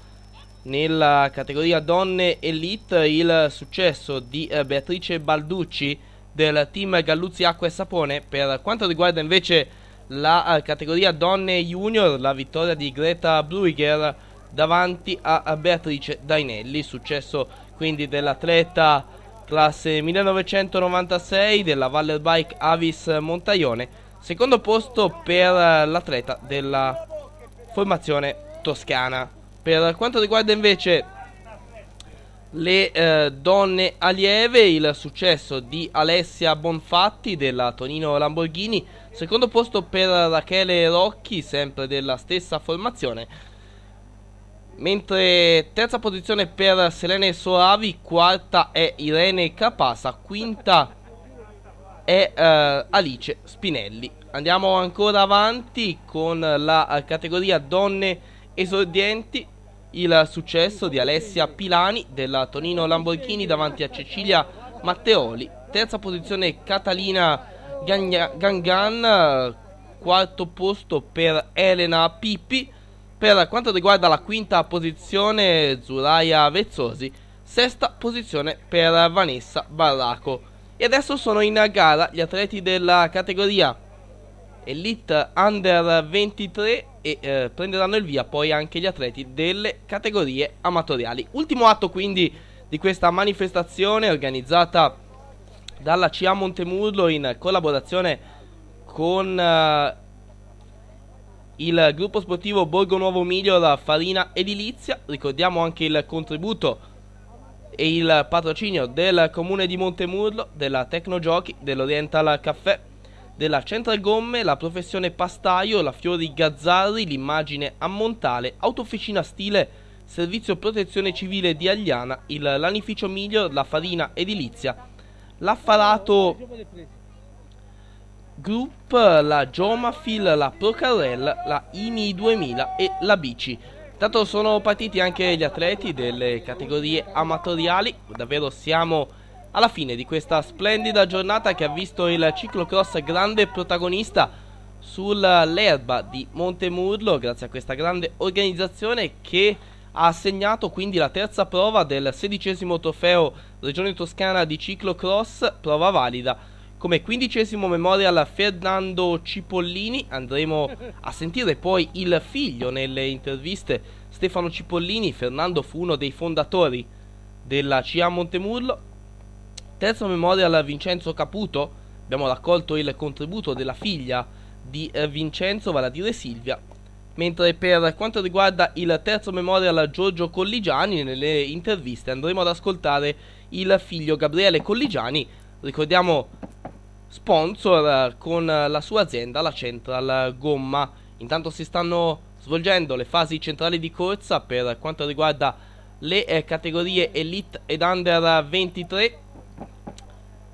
nella categoria donne elite, il successo di eh, Beatrice Balducci del team Galluzzi Acqua e Sapone. Per quanto riguarda invece la eh, categoria donne junior, la vittoria di Greta Bruiger davanti a Beatrice Dainelli, successo quindi dell'atleta classe 1996 della Valle Bike Avis Montaione, secondo posto per l'atleta della formazione toscana. Per quanto riguarda invece le eh, donne allieve, il successo di Alessia Bonfatti della Tonino Lamborghini, secondo posto per Rachele Rocchi, sempre della stessa formazione, Mentre terza posizione per Selene Soravi, quarta è Irene Capasa, quinta è eh, Alice Spinelli. Andiamo ancora avanti con la eh, categoria donne esordienti. Il successo di Alessia Pilani della Tonino Lamborghini davanti a Cecilia Matteoli. Terza posizione Catalina Gangan, quarto posto per Elena Pippi per quanto riguarda la quinta posizione Zulaia Vezzosi, sesta posizione per Vanessa Barraco. E adesso sono in gara gli atleti della categoria Elite Under 23 e eh, prenderanno il via poi anche gli atleti delle categorie amatoriali. Ultimo atto quindi di questa manifestazione organizzata dalla CIA Montemurlo in collaborazione con eh, il gruppo sportivo Borgo Nuovo Miglior Farina Edilizia. Ricordiamo anche il contributo e il patrocinio del comune di Montemurlo, della Tecnogiochi, dell'Oriental Caffè, della Central Gomme, la professione Pastaio, la Fiori Gazzarri, l'immagine Ammontale, Montale, Autofficina Stile, Servizio Protezione Civile di Agliana, il Lanificio Miglior, la Farina Edilizia, l'affarato Group, la Jomafil, la Procarrel, la IMI 2000 e la Bici. Intanto sono partiti anche gli atleti delle categorie amatoriali, davvero siamo alla fine di questa splendida giornata che ha visto il ciclocross grande protagonista sull'erba di Montemurlo grazie a questa grande organizzazione che ha segnato quindi la terza prova del sedicesimo trofeo Regione Toscana di ciclocross, prova valida come quindicesimo memorial a Fernando Cipollini. Andremo a sentire poi il figlio nelle interviste. Stefano Cipollini, Fernando fu uno dei fondatori della CIA Montemurlo. Terzo memorial a Vincenzo Caputo, abbiamo raccolto il contributo della figlia di eh, Vincenzo, vale a dire Silvia. Mentre per quanto riguarda il terzo memorial a Giorgio Colligiani, nelle interviste andremo ad ascoltare il figlio Gabriele Colligiani. Ricordiamo sponsor eh, con eh, la sua azienda, la Central Gomma. Intanto si stanno svolgendo le fasi centrali di corsa per quanto riguarda le eh, categorie Elite ed Under 23.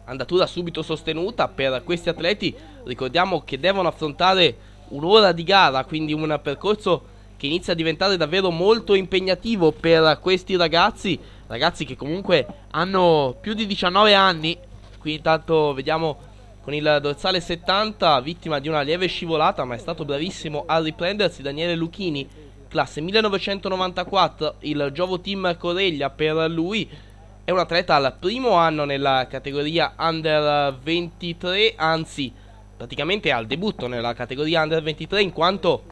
Andatura subito sostenuta per questi atleti. Ricordiamo che devono affrontare un'ora di gara, quindi un percorso che inizia a diventare davvero molto impegnativo per questi ragazzi. Ragazzi che comunque hanno più di 19 anni. Qui intanto vediamo con il dorsale 70, vittima di una lieve scivolata, ma è stato bravissimo a riprendersi Daniele Luchini, classe 1994, il Giovo Team Coreglia per lui. È un atleta al primo anno nella categoria Under 23, anzi praticamente al debutto nella categoria Under 23 in quanto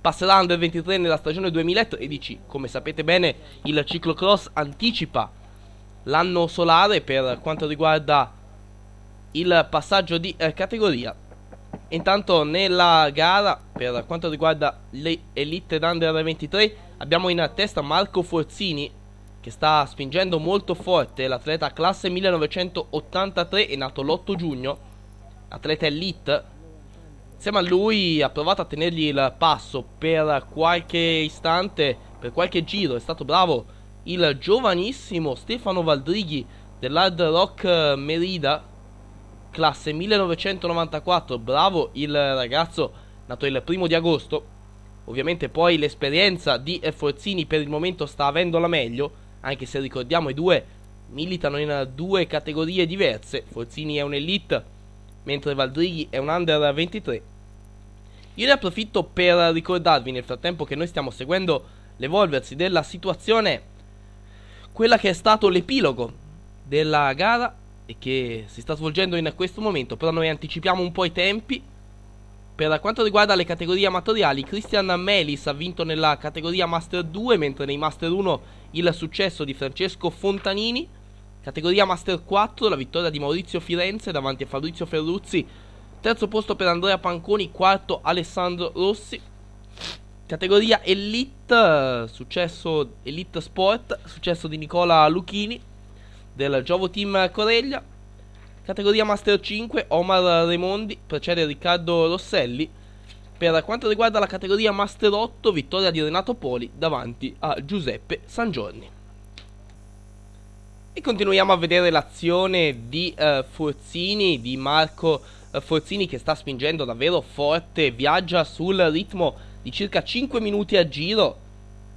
passerà Under 23 nella stagione 2013. Come sapete bene il ciclocross anticipa l'anno solare per quanto riguarda il passaggio di eh, categoria. Intanto nella gara per quanto riguarda le Elite Under 23 abbiamo in testa Marco Forzini che sta spingendo molto forte l'atleta classe 1983 è nato l'8 giugno, atleta Elite. Insieme a lui ha provato a tenergli il passo per qualche istante, per qualche giro, è stato bravo il giovanissimo Stefano Valdrighi dell'Hard Rock eh, Merida classe 1994, bravo il ragazzo nato il primo di agosto. Ovviamente poi l'esperienza di Forzini per il momento sta avendo la meglio, anche se ricordiamo i due militano in due categorie diverse. Forzini è un elite, mentre Valdrighi è un under 23. Io ne approfitto per ricordarvi nel frattempo che noi stiamo seguendo l'evolversi della situazione, quella che è stato l'epilogo della gara e che si sta svolgendo in questo momento, però noi anticipiamo un po' i tempi. Per quanto riguarda le categorie amatoriali, Christian Melis ha vinto nella categoria Master 2, mentre nei Master 1 il successo di Francesco Fontanini. Categoria Master 4, la vittoria di Maurizio Firenze davanti a Fabrizio Ferruzzi. Terzo posto per Andrea Panconi, quarto Alessandro Rossi. Categoria Elite, successo Elite Sport, successo di Nicola Lucchini del Giovo Team Coreglia. Categoria Master 5, Omar Remondi precede Riccardo Rosselli. Per quanto riguarda la categoria Master 8, vittoria di Renato Poli davanti a Giuseppe Sangiorni. E continuiamo a vedere l'azione di eh, Forzini, di Marco eh, Forzini che sta spingendo davvero forte, viaggia sul ritmo di circa 5 minuti a giro,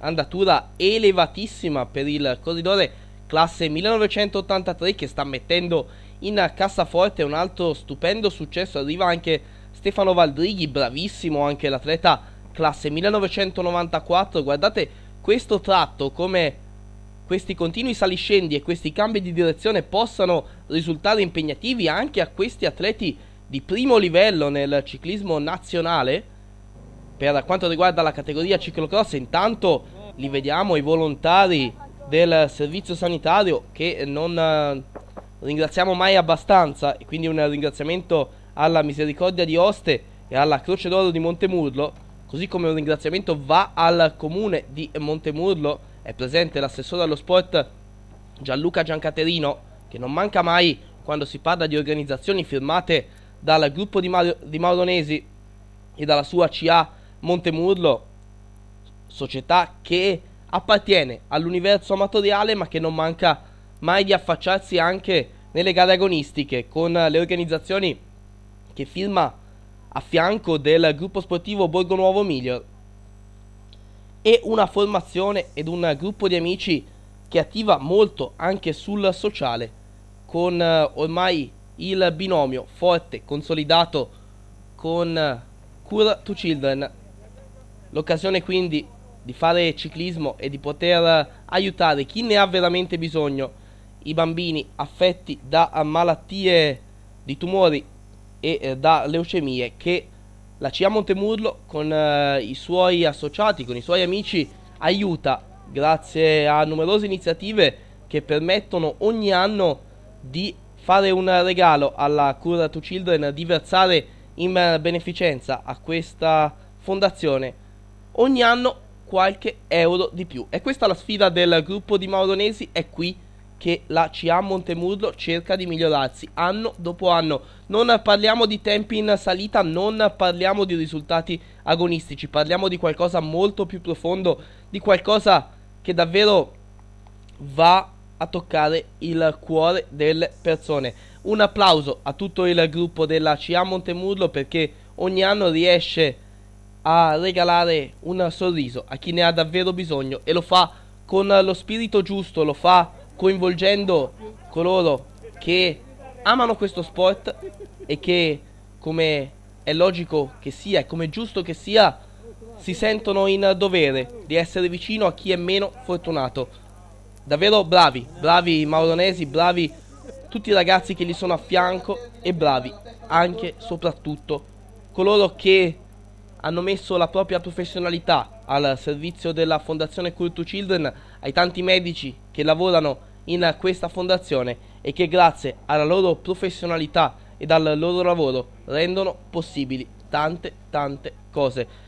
andatura elevatissima per il corridore classe 1983 che sta mettendo in cassaforte un altro stupendo successo, arriva anche Stefano Valdrighi, bravissimo anche l'atleta classe 1994, guardate questo tratto come questi continui saliscendi e questi cambi di direzione possano risultare impegnativi anche a questi atleti di primo livello nel ciclismo nazionale per quanto riguarda la categoria ciclocross intanto li vediamo i volontari del servizio sanitario che non eh, ringraziamo mai abbastanza e quindi un ringraziamento alla misericordia di Oste e alla Croce d'Oro di Montemurlo, così come un ringraziamento va al comune di Montemurlo, è presente l'assessore allo sport Gianluca Giancaterino che non manca mai quando si parla di organizzazioni firmate dal gruppo di, Mario, di Mauronesi e dalla sua CA Montemurlo, società che appartiene all'universo amatoriale ma che non manca mai di affacciarsi anche nelle gare agonistiche con le organizzazioni che firma a fianco del gruppo sportivo Borgo Nuovo Miglior e una formazione ed un gruppo di amici che attiva molto anche sul sociale con eh, ormai il binomio forte consolidato con eh, Cure to Children l'occasione quindi di fare ciclismo e di poter aiutare chi ne ha veramente bisogno, i bambini affetti da malattie di tumori e eh, da leucemie che la CIA Montemurlo con eh, i suoi associati, con i suoi amici aiuta grazie a numerose iniziative che permettono ogni anno di fare un regalo alla Cura to Children, di versare in eh, beneficenza a questa fondazione. Ogni anno qualche euro di più. E questa è la sfida del gruppo di Mauronesi, è qui che la CA Montemurlo cerca di migliorarsi anno dopo anno. Non parliamo di tempi in salita, non parliamo di risultati agonistici, parliamo di qualcosa molto più profondo, di qualcosa che davvero va a toccare il cuore delle persone. Un applauso a tutto il gruppo della CA Montemurlo perché ogni anno riesce a a regalare un sorriso a chi ne ha davvero bisogno e lo fa con lo spirito giusto, lo fa coinvolgendo coloro che amano questo sport e che, come è logico che sia e come è giusto che sia, si sentono in dovere di essere vicino a chi è meno fortunato. Davvero bravi, bravi mauronesi, bravi tutti i ragazzi che gli sono a fianco e bravi anche, soprattutto, coloro che hanno messo la propria professionalità al servizio della Fondazione Cure to Children, ai tanti medici che lavorano in questa fondazione e che grazie alla loro professionalità e al loro lavoro rendono possibili tante tante cose.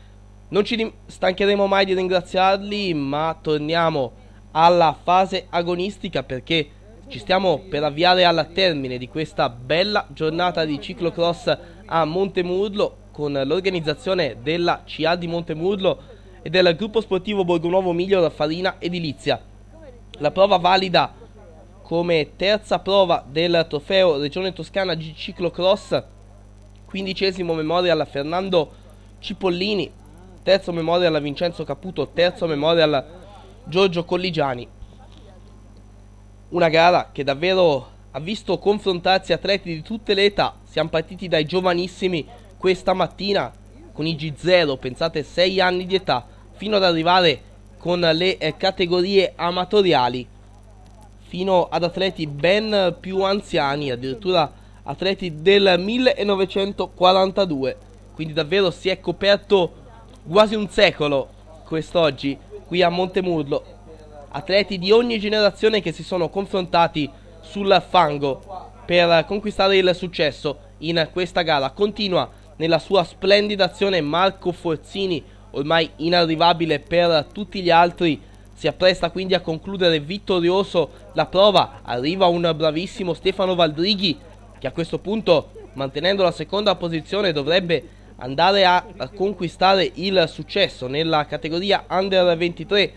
Non ci stancheremo mai di ringraziarli, ma torniamo alla fase agonistica perché ci stiamo per avviare al termine di questa bella giornata di ciclocross a Montemurlo con l'organizzazione della CA di Montemurlo e del gruppo sportivo Borgonuovo Miglio Farina Edilizia. La prova valida come terza prova del trofeo Regione Toscana G Ciclocross, quindicesimo memorial Fernando Cipollini, terzo memorial Vincenzo Caputo, terzo memorial Giorgio Colligiani. Una gara che davvero ha visto confrontarsi atleti di tutte le età, siamo partiti dai giovanissimi questa mattina con i G0, pensate 6 anni di età, fino ad arrivare con le eh, categorie amatoriali, fino ad atleti ben più anziani, addirittura atleti del 1942, quindi davvero si è coperto quasi un secolo quest'oggi qui a Montemurlo, atleti di ogni generazione che si sono confrontati sul fango per conquistare il successo in questa gara, continua nella sua splendida azione Marco Forzini, ormai inarrivabile per tutti gli altri, si appresta quindi a concludere vittorioso la prova, arriva un bravissimo Stefano Valdrighi che a questo punto mantenendo la seconda posizione dovrebbe andare a conquistare il successo nella categoria Under 23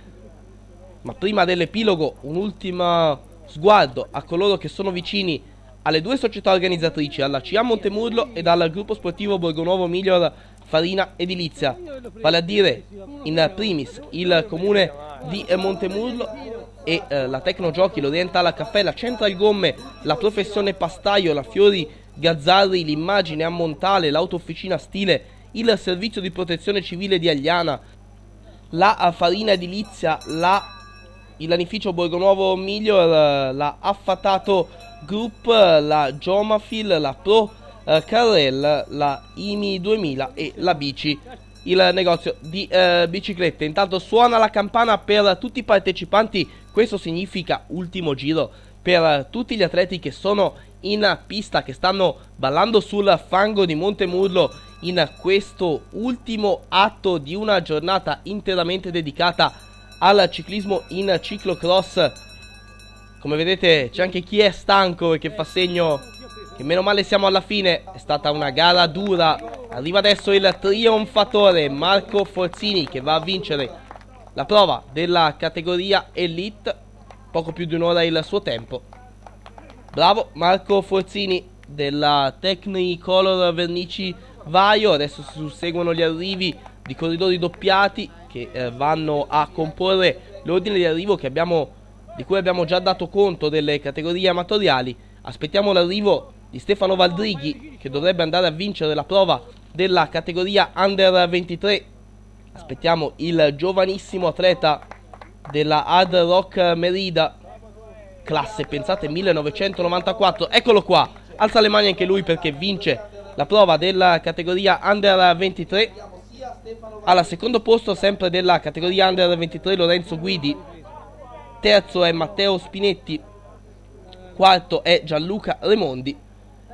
ma prima dell'epilogo un ultimo sguardo a coloro che sono vicini alle due società organizzatrici, alla CA Montemurlo e al gruppo sportivo Borgonovo Miglior Farina Edilizia, vale a dire in primis il comune di Montemurlo e eh, la Giochi, l'Orientale Caffè, la Central Gomme, la Professione Pastaio, la Fiori Gazzarri, l'Immagine a Montale, l'Autofficina Stile, il Servizio di Protezione Civile di Agliana, la Farina Edilizia, la, il Lanificio Borgonovo Miglior, la Affatato Group, la Jomafil, la Pro eh, Carrel, la IMI 2000 e la bici il negozio di eh, biciclette. Intanto suona la campana per tutti i partecipanti, questo significa ultimo giro per tutti gli atleti che sono in pista, che stanno ballando sul fango di Montemurlo in questo ultimo atto di una giornata interamente dedicata al ciclismo in ciclocross come vedete c'è anche chi è stanco e che fa segno che meno male siamo alla fine. È stata una gara dura. Arriva adesso il trionfatore Marco Forzini che va a vincere la prova della categoria Elite. Poco più di un'ora il suo tempo. Bravo Marco Forzini della Technicolor Vernici Vaio. Adesso si susseguono gli arrivi di corridori doppiati che eh, vanno a comporre l'ordine di arrivo che abbiamo di cui abbiamo già dato conto delle categorie amatoriali, aspettiamo l'arrivo di Stefano Valdrighi che dovrebbe andare a vincere la prova della categoria Under 23. Aspettiamo il giovanissimo atleta della Hard Rock Merida, classe, pensate, 1994. Eccolo qua, alza le mani anche lui perché vince la prova della categoria Under 23. Alla secondo posto sempre della categoria Under 23 Lorenzo Guidi, terzo è Matteo Spinetti, quarto è Gianluca Remondi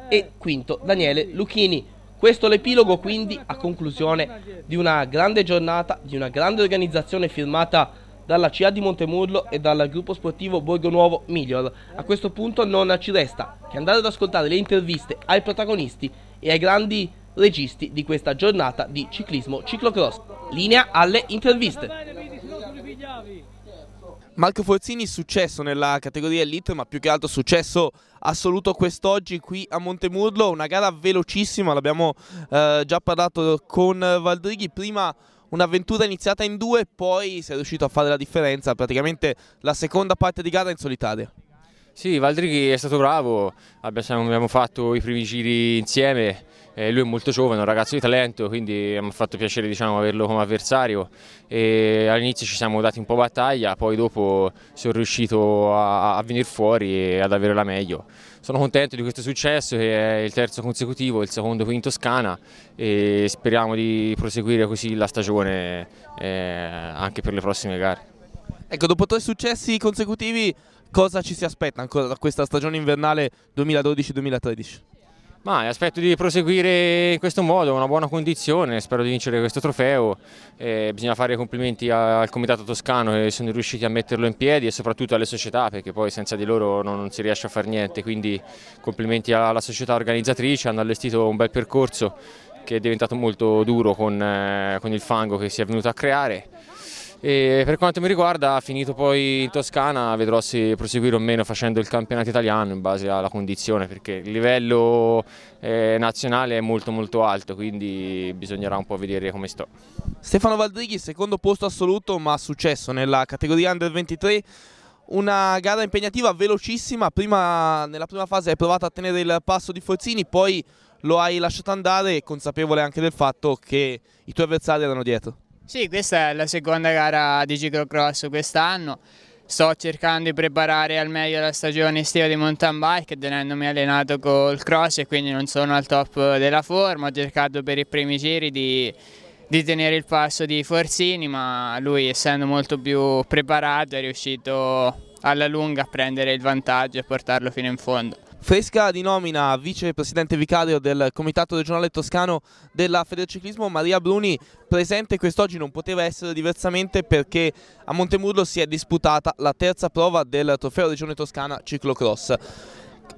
e quinto Daniele Lucchini. Questo l'epilogo quindi a conclusione di una grande giornata, di una grande organizzazione firmata dalla CA di Montemurlo e dal gruppo sportivo Borgo Nuovo Miglior. A questo punto non ci resta che andare ad ascoltare le interviste ai protagonisti e ai grandi registi di questa giornata di ciclismo ciclocross. Linea alle interviste. Marco Forzini successo nella categoria Elite, ma più che altro successo assoluto quest'oggi qui a Montemurlo, una gara velocissima, l'abbiamo eh, già parlato con Valdrighi, prima un'avventura iniziata in due, poi si è riuscito a fare la differenza, praticamente la seconda parte di gara in solitaria. Sì, Valdrighi è stato bravo, abbiamo fatto i primi giri insieme, eh, lui è molto giovane, un ragazzo di talento, quindi mi ha fatto piacere diciamo, averlo come avversario. all'inizio ci siamo dati un po' battaglia, poi dopo sono riuscito a, a venire fuori e ad avere la meglio. Sono contento di questo successo che è il terzo consecutivo, il secondo qui in Toscana e speriamo di proseguire così la stagione eh, anche per le prossime gare. Ecco, dopo tre successi consecutivi cosa ci si aspetta ancora da questa stagione invernale 2012-2013? Ma eh, aspetto di proseguire in questo modo, una buona condizione, spero di vincere questo trofeo. Eh, bisogna fare complimenti al Comitato Toscano che sono riusciti a metterlo in piedi e soprattutto alle società perché poi senza di loro non, non si riesce a fare niente, quindi complimenti alla società organizzatrice, hanno allestito un bel percorso che è diventato molto duro con, eh, con il fango che si è venuto a creare e per quanto mi riguarda, finito poi in Toscana, vedrò se proseguire o meno facendo il campionato italiano in base alla condizione, perché il livello eh, nazionale è molto molto alto, quindi bisognerà un po' vedere come sto. Stefano Valdrighi, secondo posto assoluto, ma successo nella categoria Under 23. Una gara impegnativa, velocissima, prima, nella prima fase hai provato a tenere il passo di Forzini, poi lo hai lasciato andare, consapevole anche del fatto che i tuoi avversari erano dietro. Sì, questa è la seconda gara di ciclocross quest'anno. Sto cercando di preparare al meglio la stagione estiva di mountain bike, tenendomi allenato col cross e quindi non sono al top della forma. Ho cercato per i primi giri di, di tenere il passo di Forzini, ma lui essendo molto più preparato è riuscito alla lunga a prendere il vantaggio e portarlo fino in fondo. Fresca di nomina vicepresidente vicario del Comitato regionale toscano della Federciclismo, Maria Bruni presente quest'oggi non poteva essere diversamente perché a Montemurlo si è disputata la terza prova del trofeo Regione Toscana Ciclocross.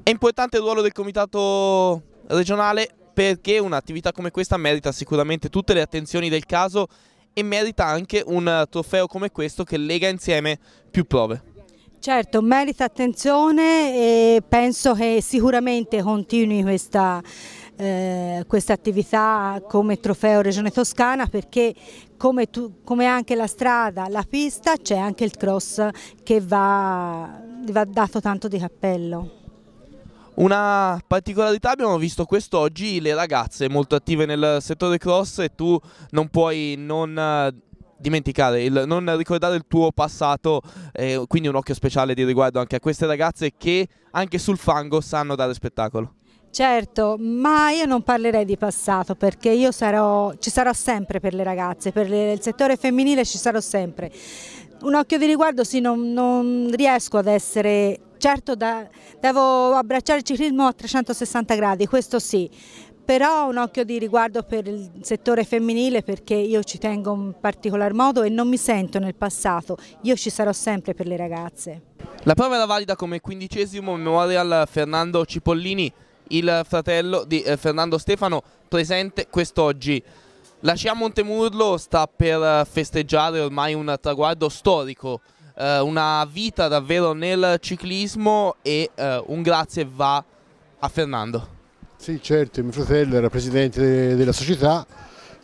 È importante il ruolo del Comitato regionale perché un'attività come questa merita sicuramente tutte le attenzioni del caso e merita anche un trofeo come questo che lega insieme più prove. Certo, merita attenzione e penso che sicuramente continui questa eh, questa attività come trofeo Regione Toscana perché come, tu, come anche la strada, la pista c'è anche il cross che va, va dato tanto di cappello. Una particolarità abbiamo visto quest'oggi le ragazze molto attive nel settore cross e tu non puoi non dimenticare, il non ricordare il tuo passato, eh, quindi un occhio speciale di riguardo anche a queste ragazze che anche sul fango sanno dare spettacolo. Certo, ma io non parlerei di passato perché io sarò, ci sarò sempre per le ragazze, per il settore femminile ci sarò sempre. Un occhio di riguardo, sì, non, non riesco ad essere certo da, devo abbracciare il ciclismo a 360 gradi, questo sì, però un occhio di riguardo per il settore femminile perché io ci tengo in particolar modo e non mi sento nel passato, io ci sarò sempre per le ragazze. La prova era valida come quindicesimo memorial Fernando Cipollini, il fratello di eh, Fernando Stefano, presente quest'oggi. La CIA Montemurlo sta per eh, festeggiare ormai un traguardo storico, eh, una vita davvero nel ciclismo e un grazie va a Fernando. Sì, certo, mio fratello era presidente della società,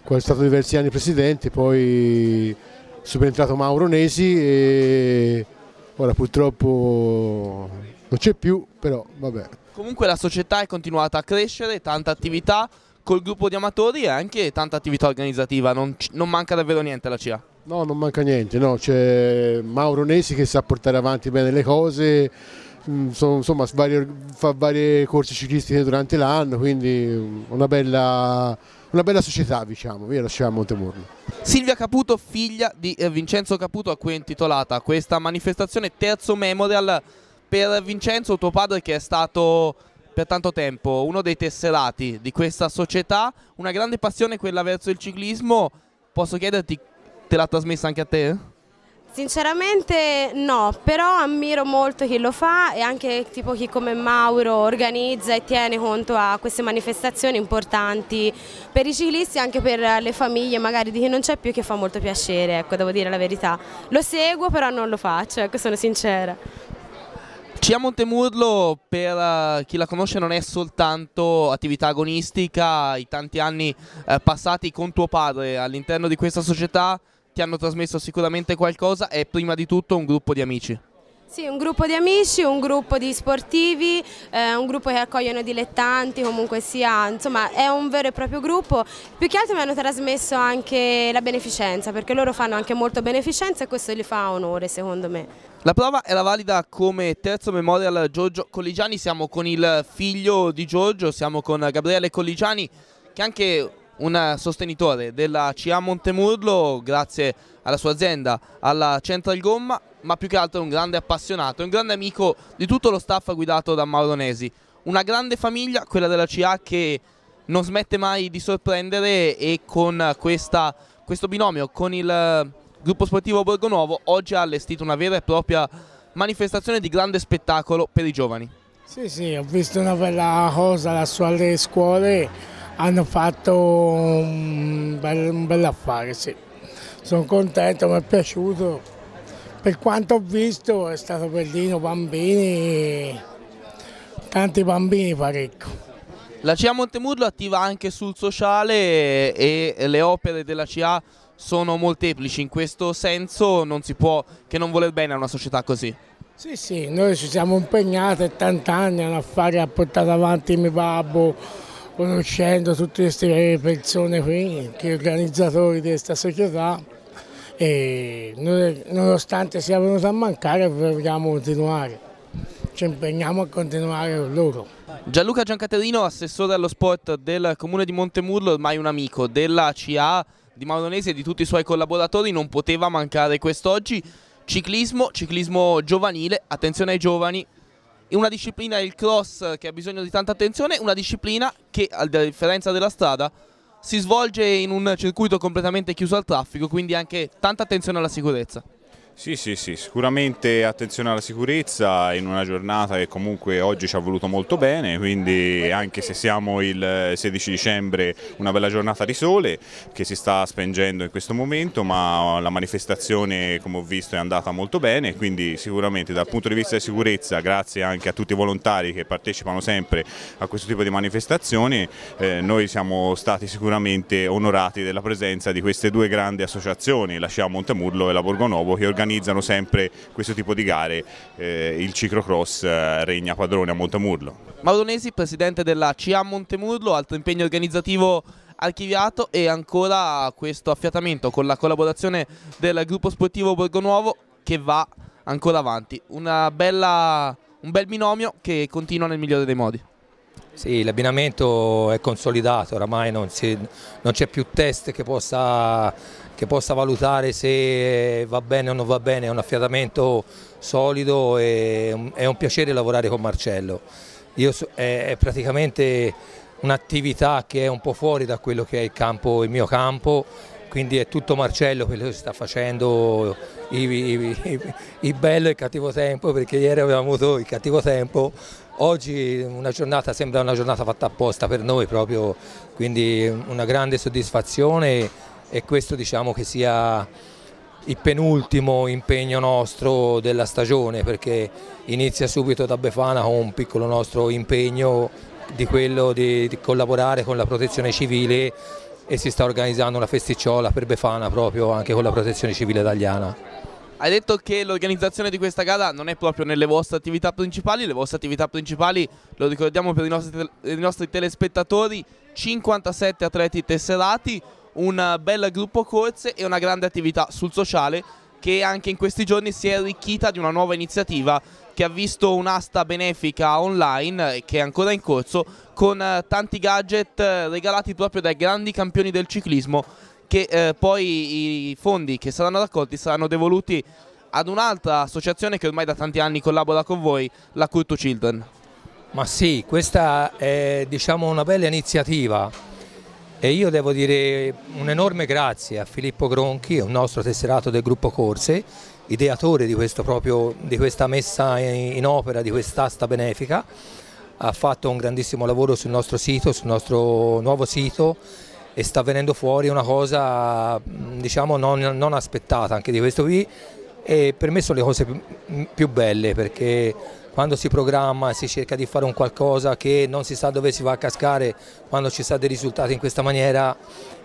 è stato diversi anni presidente, poi subentrato Mauro Nesi e ora purtroppo non c'è più, però vabbè. Comunque la società è continuata a crescere, tanta attività col gruppo di amatori e anche tanta attività organizzativa, non, non manca davvero niente alla CIA. No, non manca niente, no. c'è Mauro Nesi che sa portare avanti bene le cose, Mm, insomma, varie, fa varie corse ciclistiche durante l'anno, quindi una bella, una bella società diciamo, via la a Montemurno. Silvia Caputo, figlia di eh, Vincenzo Caputo, a cui è intitolata questa manifestazione terzo memorial per Vincenzo, tuo padre che è stato per tanto tempo uno dei tesserati di questa società, una grande passione quella verso il ciclismo, posso chiederti, te l'ha trasmessa anche a te? Sinceramente no, però ammiro molto chi lo fa e anche tipo chi come Mauro organizza e tiene conto a queste manifestazioni importanti per i ciclisti e anche per le famiglie magari di chi non c'è più che fa molto piacere, ecco devo dire la verità. Lo seguo però non lo faccio, ecco sono sincera. CIA Montemurlo per uh, chi la conosce non è soltanto attività agonistica, i tanti anni uh, passati con tuo padre all'interno di questa società ti hanno trasmesso sicuramente qualcosa è prima di tutto un gruppo di amici. Sì, un gruppo di amici, un gruppo di sportivi, eh, un gruppo che accogliono dilettanti, comunque sia, insomma è un vero e proprio gruppo. Più che altro mi hanno trasmesso anche la beneficenza, perché loro fanno anche molto beneficenza e questo gli fa onore secondo me. La prova era valida come terzo memorial Giorgio Colligiani, siamo con il figlio di Giorgio, siamo con Gabriele Colligiani che anche un sostenitore della CA Montemurlo grazie alla sua azienda, alla Central Gomma, ma più che altro un grande appassionato, un grande amico di tutto lo staff guidato da Mauronesi. Una grande famiglia, quella della CA, che non smette mai di sorprendere e con questa, questo binomio, con il eh, gruppo sportivo Borgonovo, oggi ha allestito una vera e propria manifestazione di grande spettacolo per i giovani. Sì, sì, ho visto una bella cosa lassù alle scuole hanno fatto un bel, un bel affare, sì. Sono contento, mi è piaciuto. Per quanto ho visto è stato bellino, bambini, tanti bambini parecchio. La CIA Montemurlo attiva anche sul sociale e le opere della CIA sono molteplici, in questo senso non si può che non voler bene a una società così. Sì, sì, noi ci siamo impegnati 80 anni a fare, ha portato avanti il mio babbo, conoscendo tutte queste persone qui, che organizzatori di questa società, e nonostante sia venuto a mancare vogliamo continuare, ci impegniamo a continuare con loro. Gianluca Giancaterino, assessore allo sport del comune di Montemurlo, ormai un amico della CA di Maronese e di tutti i suoi collaboratori, non poteva mancare quest'oggi. Ciclismo, ciclismo giovanile, attenzione ai giovani, una disciplina, il cross, che ha bisogno di tanta attenzione, una disciplina che, a differenza della strada, si svolge in un circuito completamente chiuso al traffico, quindi anche tanta attenzione alla sicurezza. Sì, sì, sì, sicuramente attenzione alla sicurezza in una giornata che comunque oggi ci ha voluto molto bene, quindi anche se siamo il 16 dicembre una bella giornata di sole che si sta spengendo in questo momento, ma la manifestazione come ho visto è andata molto bene, quindi sicuramente dal punto di vista di sicurezza, grazie anche a tutti i volontari che partecipano sempre a questo tipo di manifestazioni, eh, noi siamo stati sicuramente onorati della presenza di queste due grandi associazioni, la Scia Montemurlo e la Borgonovo che organizzano organizzano sempre questo tipo di gare, eh, il ciclocross eh, regna padrone a Montemurlo. Mauronesi, presidente della CA Montemurlo, altro impegno organizzativo archiviato e ancora questo affiatamento con la collaborazione del gruppo sportivo Borgonuovo che va ancora avanti. Bella, un bel binomio che continua nel migliore dei modi. Sì, l'abbinamento è consolidato, oramai non c'è più test che possa che possa valutare se va bene o non va bene, è un affiatamento solido e è un piacere lavorare con Marcello. Io, è, è praticamente un'attività che è un po' fuori da quello che è il, campo, il mio campo, quindi è tutto Marcello quello che sta facendo il, il, il bello e il cattivo tempo, perché ieri abbiamo avuto il cattivo tempo, oggi una giornata sembra una giornata fatta apposta per noi proprio, quindi una grande soddisfazione e questo diciamo che sia il penultimo impegno nostro della stagione perché inizia subito da Befana con un piccolo nostro impegno di quello di, di collaborare con la protezione civile e si sta organizzando una festicciola per Befana proprio anche con la protezione civile italiana. Hai detto che l'organizzazione di questa gara non è proprio nelle vostre attività principali, le vostre attività principali, lo ricordiamo per i nostri, per i nostri telespettatori, 57 atleti tesserati, un bel gruppo corse e una grande attività sul sociale che anche in questi giorni si è arricchita di una nuova iniziativa che ha visto un'asta benefica online che è ancora in corso con eh, tanti gadget eh, regalati proprio dai grandi campioni del ciclismo che eh, poi i fondi che saranno raccolti saranno devoluti ad un'altra associazione che ormai da tanti anni collabora con voi, la Curto Children. Ma sì, questa è diciamo, una bella iniziativa e io devo dire un enorme grazie a Filippo Gronchi, un nostro tesserato del gruppo Corse, ideatore di, proprio, di questa messa in opera, di quest'asta benefica. Ha fatto un grandissimo lavoro sul nostro sito, sul nostro nuovo sito e sta venendo fuori una cosa diciamo non, non aspettata anche di questo qui e per me sono le cose più belle perché quando si programma e si cerca di fare un qualcosa che non si sa dove si va a cascare, quando ci sono dei risultati in questa maniera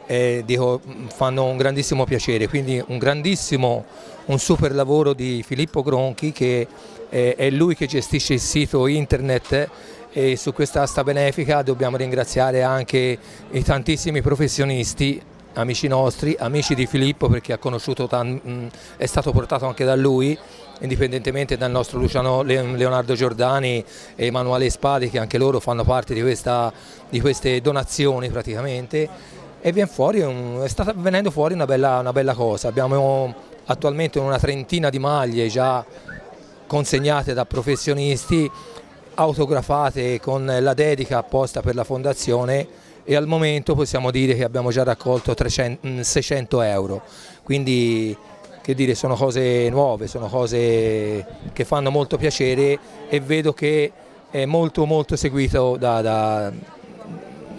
eh, dico, mm, fanno un grandissimo piacere, quindi un grandissimo, un super lavoro di Filippo Gronchi che eh, è lui che gestisce il sito internet e su questa asta benefica dobbiamo ringraziare anche i tantissimi professionisti amici nostri, amici di Filippo perché ha conosciuto, mm, è stato portato anche da lui indipendentemente dal nostro Luciano Leonardo Giordani e Emanuele Spadi che anche loro fanno parte di, questa, di queste donazioni praticamente e fuori è stata venendo fuori una bella, una bella cosa, abbiamo attualmente una trentina di maglie già consegnate da professionisti autografate con la dedica apposta per la fondazione e al momento possiamo dire che abbiamo già raccolto 300, 600 euro, quindi che dire, sono cose nuove, sono cose che fanno molto piacere e vedo che è molto molto seguito da, da,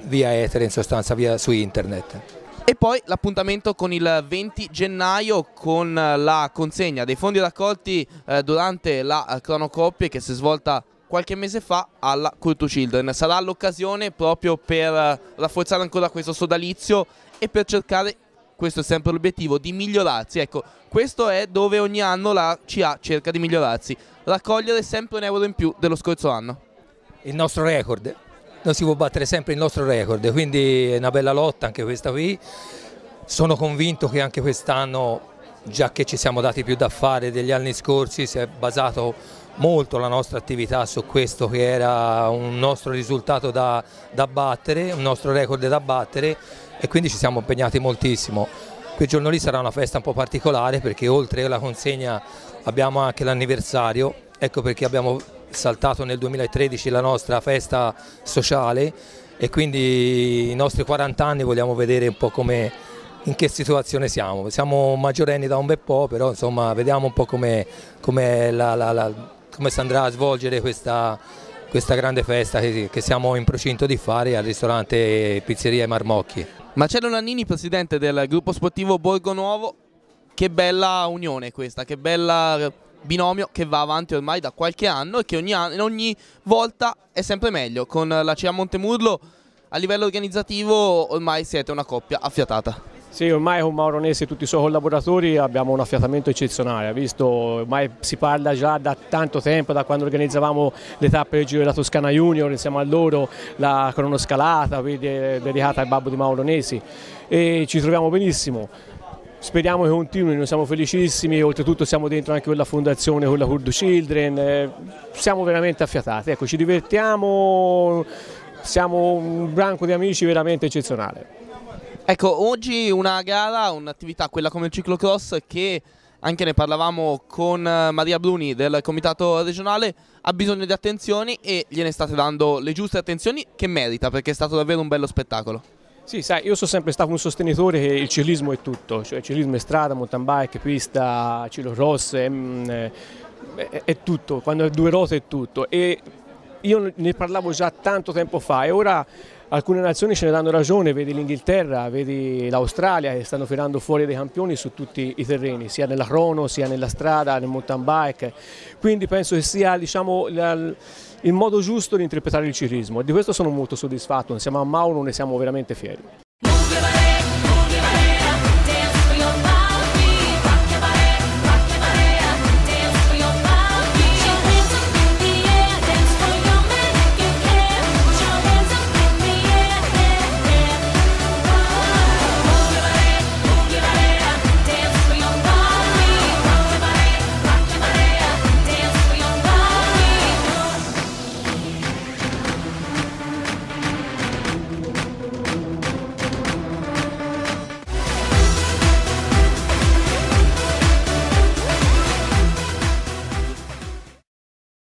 via etere in sostanza, via su internet. E poi l'appuntamento con il 20 gennaio con la consegna dei fondi raccolti eh, durante la cronocoppie che si è svolta qualche mese fa alla Call Children. Sarà l'occasione proprio per eh, rafforzare ancora questo sodalizio e per cercare questo è sempre l'obiettivo, di migliorarsi. Ecco, questo è dove ogni anno la CA cerca di migliorarsi, raccogliere sempre un euro in più dello scorso anno. Il nostro record, non si può battere sempre il nostro record, quindi è una bella lotta anche questa qui. Sono convinto che anche quest'anno, già che ci siamo dati più da fare degli anni scorsi, si è basato molto la nostra attività su questo che era un nostro risultato da, da battere, un nostro record da battere e quindi ci siamo impegnati moltissimo. Quel giorno lì sarà una festa un po' particolare perché oltre alla consegna abbiamo anche l'anniversario, ecco perché abbiamo saltato nel 2013 la nostra festa sociale e quindi i nostri 40 anni vogliamo vedere un po' come, in che situazione siamo. Siamo maggiorenni da un bel po', però insomma vediamo un po' come, come, la, la, la, come si andrà a svolgere questa, questa grande festa che, che siamo in procinto di fare al ristorante Pizzeria e Marmocchi. Marcello Nannini, presidente del gruppo sportivo Borgo Nuovo, che bella unione questa, che bella binomio che va avanti ormai da qualche anno e che ogni, anno, ogni volta è sempre meglio. Con la CIA Montemurlo a livello organizzativo ormai siete una coppia affiatata. Sì, ormai con Mauronese e tutti i suoi collaboratori abbiamo un affiatamento eccezionale, visto ormai si parla già da tanto tempo, da quando organizzavamo le tappe del Giro della Toscana Junior, insieme a loro la cronoscalata dedicata al babbo di Mauronesi e ci troviamo benissimo. Speriamo che continuino, siamo felicissimi, oltretutto siamo dentro anche con la fondazione, con la Kurdo Children, eh, siamo veramente affiatati, ecco, ci divertiamo, siamo un branco di amici veramente eccezionale. Ecco, oggi una gara, un'attività, quella come il ciclocross, che anche ne parlavamo con eh, Maria Bruni del comitato regionale, ha bisogno di attenzioni e gliene state dando le giuste attenzioni che merita perché è stato davvero un bello spettacolo. Sì, sai, io sono sempre stato un sostenitore che il ciclismo è tutto, cioè ciclismo è strada, mountain bike, pista, ciclocross, mm, è, è, è tutto, quando è due ruote è tutto. E io ne parlavo già tanto tempo fa e ora alcune nazioni ce ne danno ragione, vedi l'Inghilterra, vedi l'Australia che stanno tirando fuori dei campioni su tutti i terreni, sia nella crono, sia nella strada, nel mountain bike, quindi penso che sia diciamo, il modo giusto di interpretare il ciclismo e di questo sono molto soddisfatto, insieme a Mauro ne siamo veramente fieri.